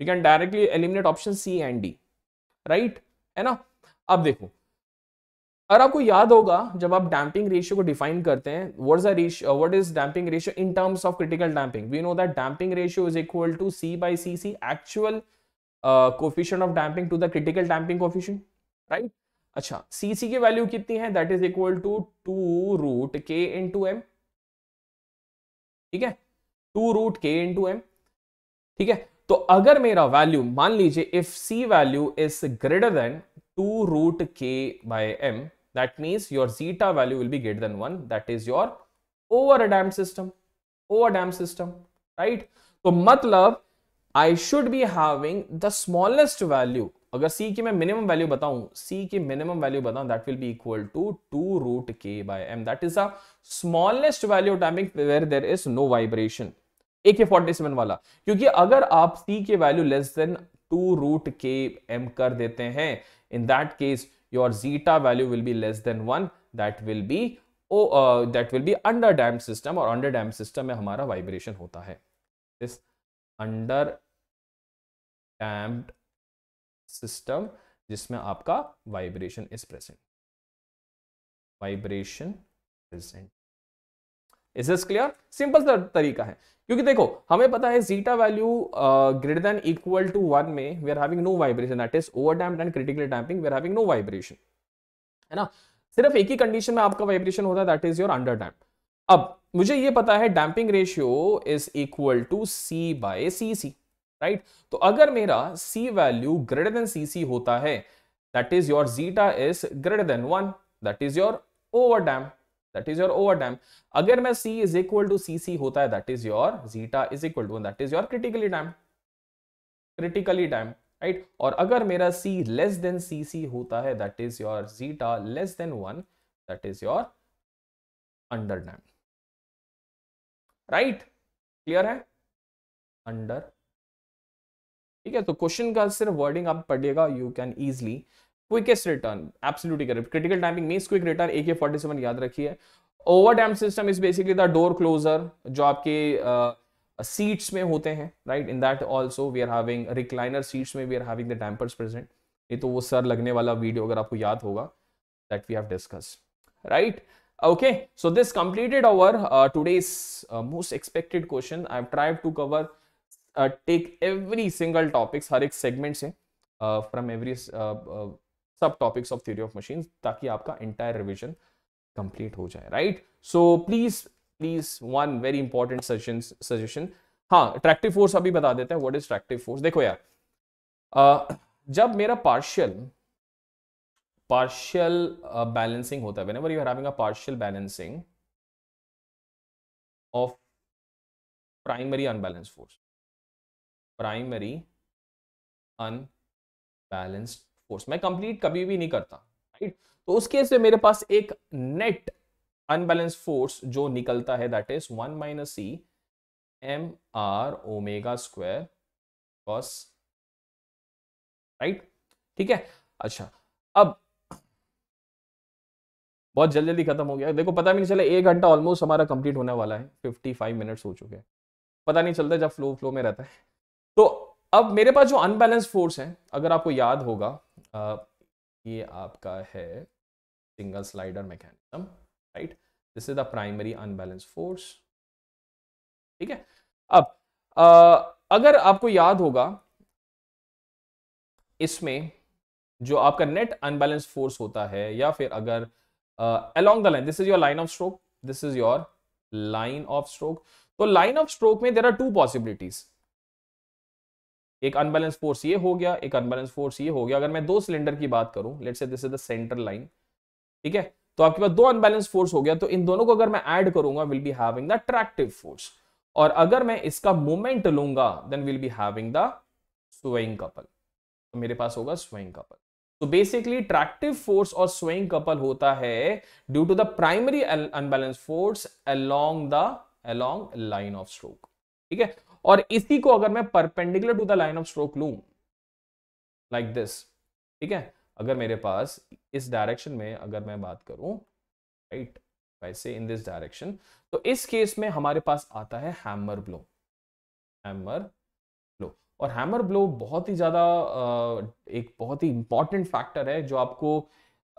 A: you can directly eliminate option C and D right है ना अब देखो और आपको याद होगा जब आप डैम्पिंग रेशियो को डिफाइन करते हैं what is what is damping ratio in terms of critical damping we know that damping ratio is equal to C by C C actual coefficient of damping to the critical damping coefficient right अच्छा C C की वैल्यू कितनी है that is equal to two root K in to M ठीक है to root K in to M ठीक है तो अगर मेरा वैल्यू मान लीजिए if C value is greater than two root K by M That means your zeta value will be greater than 1. That is your over a damped system. Over damped system, right? तो मतलब I should be having the smallest value अगर C की मैं minimum value बताऊं C की minimum value बताऊं that will be equal to two root K by M that is the smallest value timing where there is no vibration A K forty seven वाला क्योंकि अगर आप C के value less than two root K M कर देते हैं in that case your zeta value will be less than 1 that will be oh that will be under damped system और under damped system में हमारा vibration होता है this under damped system जिसमें आपका vibration is present vibration present is this clear simple तरीका है क्योंकि देखो हमें पता है zeta value greater than equal to one में we are having no vibration that is over damped and critically damping we are having no vibration है ना सिर्फ एक ही कंडीशन में आपका वाइब्रेशन होता है that is your under damped अब मुझे ये पता है damping ratio is equal to C by C C right तो अगर मेरा C value greater than C C होता है that is your zeta is greater than one that is your over damped that is your over damped अगर मैं C is equal to C C होता है that is your zeta is equal to that is your critically damped critically damped right और अगर मेरा सी less than C C होता है that is your zeta less than one that is your under damped right clear है under ठीक है तो question का सिर्फ वर्डिंग आप पढ़िएगा you can easily quickest return absolutely correct critical timing means quick return AK 47 याद रखिए over damped system is basically the door closer जो आपके सीट्स uh, में होते हैं right in that also we are having recliner seats में we are having the dampers present ये तो वो सर लगने वाला वीडियो अगर आपको याद होगा that we have discuss right okay so this completed our uh, today's uh, most expected question i've tried to cover uh, take every single topics har ek segment se uh, uh, uh, uh, सब topics of theory of machine ताकि आपका entire revision complete हो जाए right so please please one very important suggestion suggestion हाँ attractive force अभी बता देते हैं वट इज अट्रैक्टिव फोर्स देखो यार uh, जब मेरा पार्शियल पार्शियल बैलेंसिंग होता है you are having a partial balancing of primary unbalance force primary unbalanced course मैं कंप्लीट कभी भी नहीं करता राइट तो उस केस में मेरे पास एक नेट अनबैलेंस फोर्स जो निकलता है that is one minus C M R omega square cos right ठीक है अच्छा अब बहुत जल्दी जल्दी खत्म हो गया देखो पता भी नहीं चला एक घंटा ऑलमोस्ट हमारा कंप्लीट होने वाला है फिफ्टी फाइव मिनट्स हो चुके हैं पता नहीं चलता जब फ्लो फ्लो में रहता है तो अब मेरे पास जो अनबैलेंस फोर्स है अगर आपको याद होगा ये आपका है single slider mechanism right this is the primary unbalance force ठीक है अब आ, अगर आपको याद होगा इसमें जो आपका नेट अनबैलेंस फोर्स होता है या फिर अगर along the line this is your line of stroke this is your line of stroke तो लाइन ऑफ स्ट्रोक में देर आर टू पॉसिबिलिटीज एक अनबैलेंस फोर्स ये हो गया एक अनबैलेंस फोर्स ये हो गया अगर मैं दो सिलेंडर की बात करूं let's say this is the centre line ठीक है तो आपके पास दो अनबैलेंस फोर्स हो गया तो इन दोनों को अगर मैं ऐड करूंगा will be having the attractive force और अगर मैं इसका मोमेंट लूंगा then will be having the swaying couple तो मेरे पास होगा स्वेइंग कपल तो बेसिकली ट्रैक्टिव फोर्स और स्वेइंग कपल होता है due to the primary unbalance force along the along line of stroke ठीक है और इसी को अगर मैं perpendicular to the line of stroke लू लाइक दिस ठीक है अगर मेरे पास इस डायरेक्शन में अगर मैं बात करूं राइट वैसे इन दिस डायरेक्शन तो इस केस में हमारे पास आता है हैमर ब्लो हैमर ब्लो और हैमर ब्लो बहुत ही ज़्यादा एक बहुत ही इंपॉर्टेंट फैक्टर है जो आपको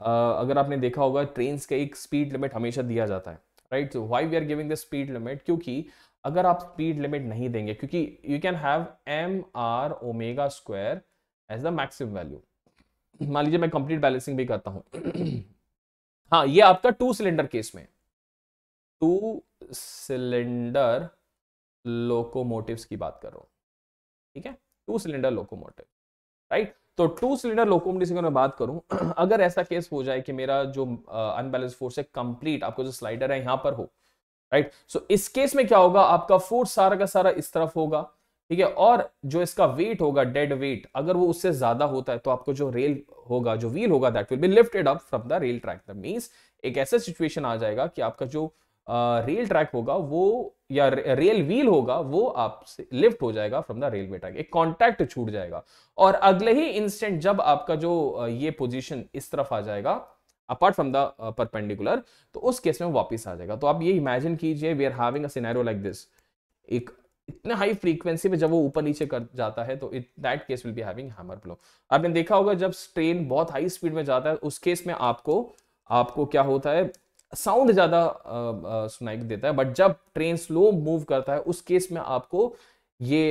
A: अगर आपने देखा होगा ट्रेन का एक स्पीड लिमिट हमेशा दिया जाता है right why we are giving the speed limit क्योंकि अगर आप स्पीड लिमिट नहीं देंगे क्योंकि you can have M are omega square as the maximum value मान लीजिए मैं कंप्लीट बैलेंसिंग भी करता हूं हाँ ये आपका टू सिलेंडर केस में टू सिलेंडर लोकोमोटिव्स की बात कर रहा ठीक है टू सिलेंडर लोकोमोटिव राइट तो टू सिलेंडर लोकोमोटिव की मैं बात करूं अगर ऐसा केस हो जाए कि मेरा जो अनबैलेंस uh, फोर्स है कंप्लीट आपको जो स्लाइडर है यहां पर हो राइट सो इस केस में क्या होगा आपका फोर्स सारा का सारा इस तरफ होगा ठीक है और जो इसका वेट होगा डेड वेट अगर वो उससे ज्यादा होता है तो आपको जो रेल होगा जो व्हील होगा that will be lifted up from the rail track that means एक ऐसा सिचुएशन आ जाएगा कि आपका जो रेल ट्रैक होगा वो या रेल व्हील होगा वो आपसे लिफ्ट हो जाएगा फ्रॉम द रेलवे ट्रैक एक कॉन्टैक्ट छूट जाएगा और अगले ही इंस्टेंट जब आपका जो ये पोजिशन इस तरफ आ जाएगा अपार्ट फ्रॉम द परपेंडिकुलर तो उस केस में वापस आ जाएगा तो आप ये इमेजिन कीजिए we are having a scenario like this एक इतने हाई फ्रीक्वेंसी में जब वो ऊपर नीचे कर जाता है तो it that case will be having hammer blow आपने देखा होगा जब ट्रेन बहुत हाई स्पीड में जाता है उस केस में आपको आपको क्या होता है साउंड ज्यादा सुनाई देता है बट जब ट्रेन स्लो मूव करता है उस केस में आपको ये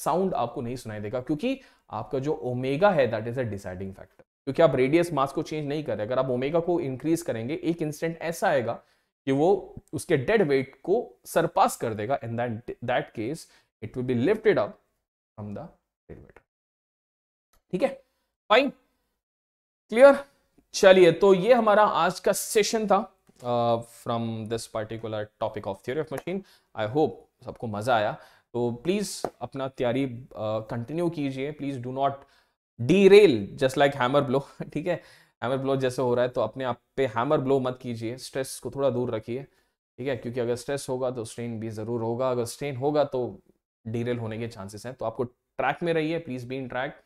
A: साउंड आपको नहीं सुनाई देगा क्योंकि आपका जो ओमेगा है that is a deciding factor क्योंकि आप रेडियस मास को चेंज नहीं कर रहे अगर आप ओमेगा को इंक्रीज करेंगे एक इंस्टेंट ऐसा आएगा कि वो उसके डेड वेट को सरपास कर देगा in that that case it will be lifted up from the dead weight ठीक है फाइन क्लियर चलिए तो ये हमारा आज का सेशन था from this particular topic of theory of machine I hope सबको मजा आया तो प्लीज़ अपना तैयारी कंटिन्यू uh, कीजिए please do not derail just like hammer blow ठीक है हैमर ब्लो जैसे हो रहा है तो अपने आप पे हैमर ब्लो मत कीजिए स्ट्रेस को थोड़ा दूर रखिए ठीक है क्योंकि अगर स्ट्रेस होगा तो स्ट्रेन भी ज़रूर होगा अगर स्ट्रेन होगा तो डीरेल होने के चांसेस हैं तो आपको ट्रैक में रहिए प्लीज़ बी इन ट्रैक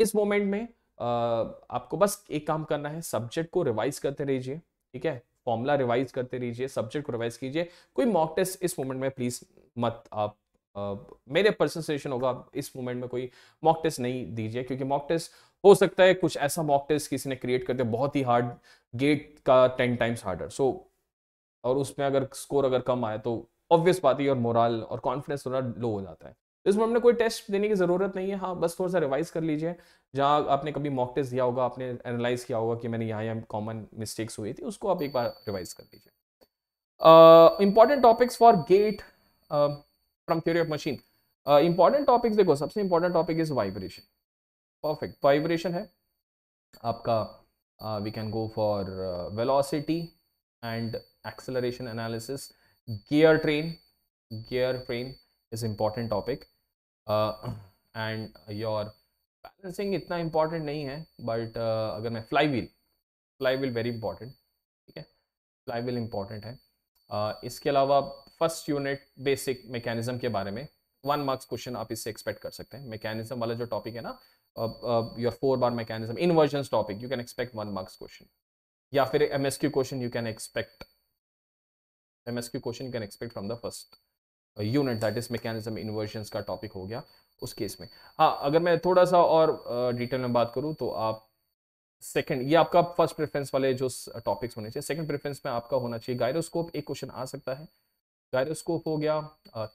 A: इस मोमेंट में आ, आपको बस एक काम करना है सब्जेक्ट को रिवाइज करते रहिए ठीक है फॉर्मूला रिवाइज करते रहिए सब्जेक्ट को रिवाइज कीजिए कोई मॉक टेस्ट इस मोमेंट में प्लीज़ मत आप मेरे पर्सन सजेशन होगा इस मोमेंट में कोई मॉक टेस्ट नहीं दीजिए क्योंकि मॉक टेस्ट हो सकता है कुछ ऐसा मॉक टेस्ट किसी ने क्रिएट कर दिया बहुत ही हार्ड गेट का टेन टाइम्स हार्डर सो और उसमें अगर स्कोर अगर कम आए तो ऑब्वियस बात ही और मोरल और कॉन्फिडेंस थोड़ा लो हो जाता है तो इस मोमेंट में कोई टेस्ट देने की ज़रूरत नहीं है हाँ बस थोड़ा सा रिवाइज कर लीजिए जहाँ आपने कभी मॉक टेस्ट दिया होगा आपने एनालाइज किया होगा कि मैंने यहाँ यहाँ कॉमन मिस्टेक्स हुई थी उसको आप एक बार रिवाइज कर लीजिए important topics for GATE from theory of machine important topic देखो सबसे important topic is vibration perfect vibration है आपका we can go for velocity and acceleration analysis gear train gear train is important topic and your balancing इतना इंपॉर्टेंट नहीं है but uh, अगर मैं flywheel flywheel very important ठीक है फ्लाई व्हील इंपॉर्टेंट है uh, इसके अलावा फर्स्ट यूनिट बेसिक मैकेनिज्म के बारे में वन मार्क्स क्वेश्चन आप इससे एक्सपेक्ट कर सकते हैं मैकेनिज्म वाला जो टॉपिक है ना your four bar mechanism inversion topic you can expect one marks question या फिर M S Q question you can expect M S Q question can expect from the first unit that is mechanism inversion का topic हो गया उस case में हाँ अगर मैं थोड़ा सा और डिटेल uh, में बात करूँ तो आप सेकेंड ये आपका फर्स्ट प्रेफरेंस वाले जो टॉपिक्स होने चाहिए सेकंड प्रेफरेंस में आपका होना चाहिए गायरोस्कोप एक क्वेश्चन आ सकता है गायरोस्कोप हो गया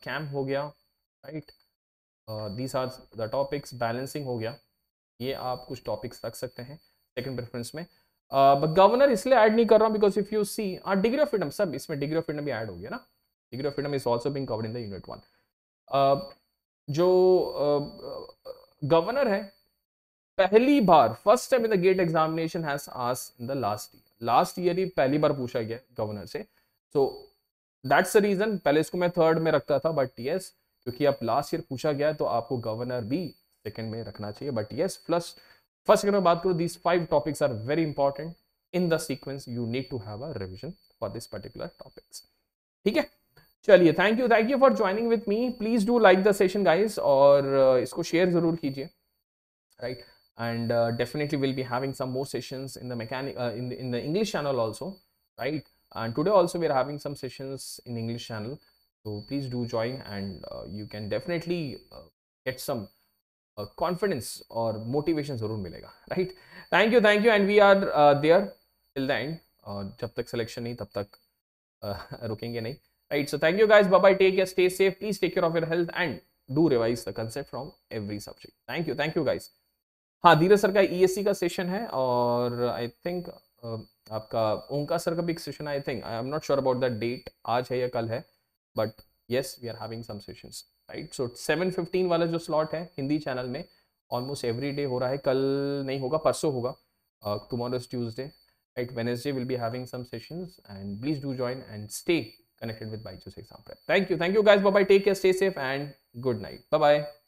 A: कैम uh, हो गया right these are the topics balancing हो गया ये आप कुछ टॉपिक्स रख सकते हैं सेकंड प्रेफरेंस में बट गवर्नर इसलिए ऐड नहीं कर रहा हूँ because if you see degree of freedom सब इसमें डिग्री ऑफ फ्रीडम भी ऐड हो गया ना degree of freedom is also being cover in the unit one जो गवर्नर uh, है पहली बार first time in the GATE examination has asked in the last year last year ही पहली बार पूछा गया गवर्नर से so so, that's the reason पहले इसको मैं थर्ड में रखता था बट यस क्योंकि अब लास्ट ईयर पूछा गया है तो आपको गवर्नर भी सेकंड में रखना चाहिए बट यस प्लस फर्स्ट अगर मैं बात करूँ these five topics are very important in the sequence you need to have a revision for this particular topics ठीक है चलिए thank you thank you for joining with me please do like the session guys और uh, इसको share जरूर कीजिए right and definitely will be having some more sessions in the mechanic in the English channel also right and today also we are having some sessions in english channel so please do join and uh, you can definitely uh, get some uh, confidence or motivation zarur milega right thank you thank you and we are uh, there till the end uh, jab tak selection nahi tab tak uh, rukenge nahi right so thank you guys bye bye take care stay safe please take care of your health and do revise the concept from every subject thank you thank you guys हाँ Dheeraj sir का session का session है और I think आपका ओंका sir का भी एक session I think I am not sure about that date आज है या कल है but yes we are having some sessions right so seven fifteen वाला जो स्लॉट है हिंदी चैनल में ऑलमोस्ट एवरी डे हो रहा है कल नहीं होगा परसों होगा tomorrow is Tuesday right Wednesday will be having some sessions and please do join and stay connected with Byju's exam prep. Thank you. Thank you guys. Bye bye. Take care. Stay safe and good night. Bye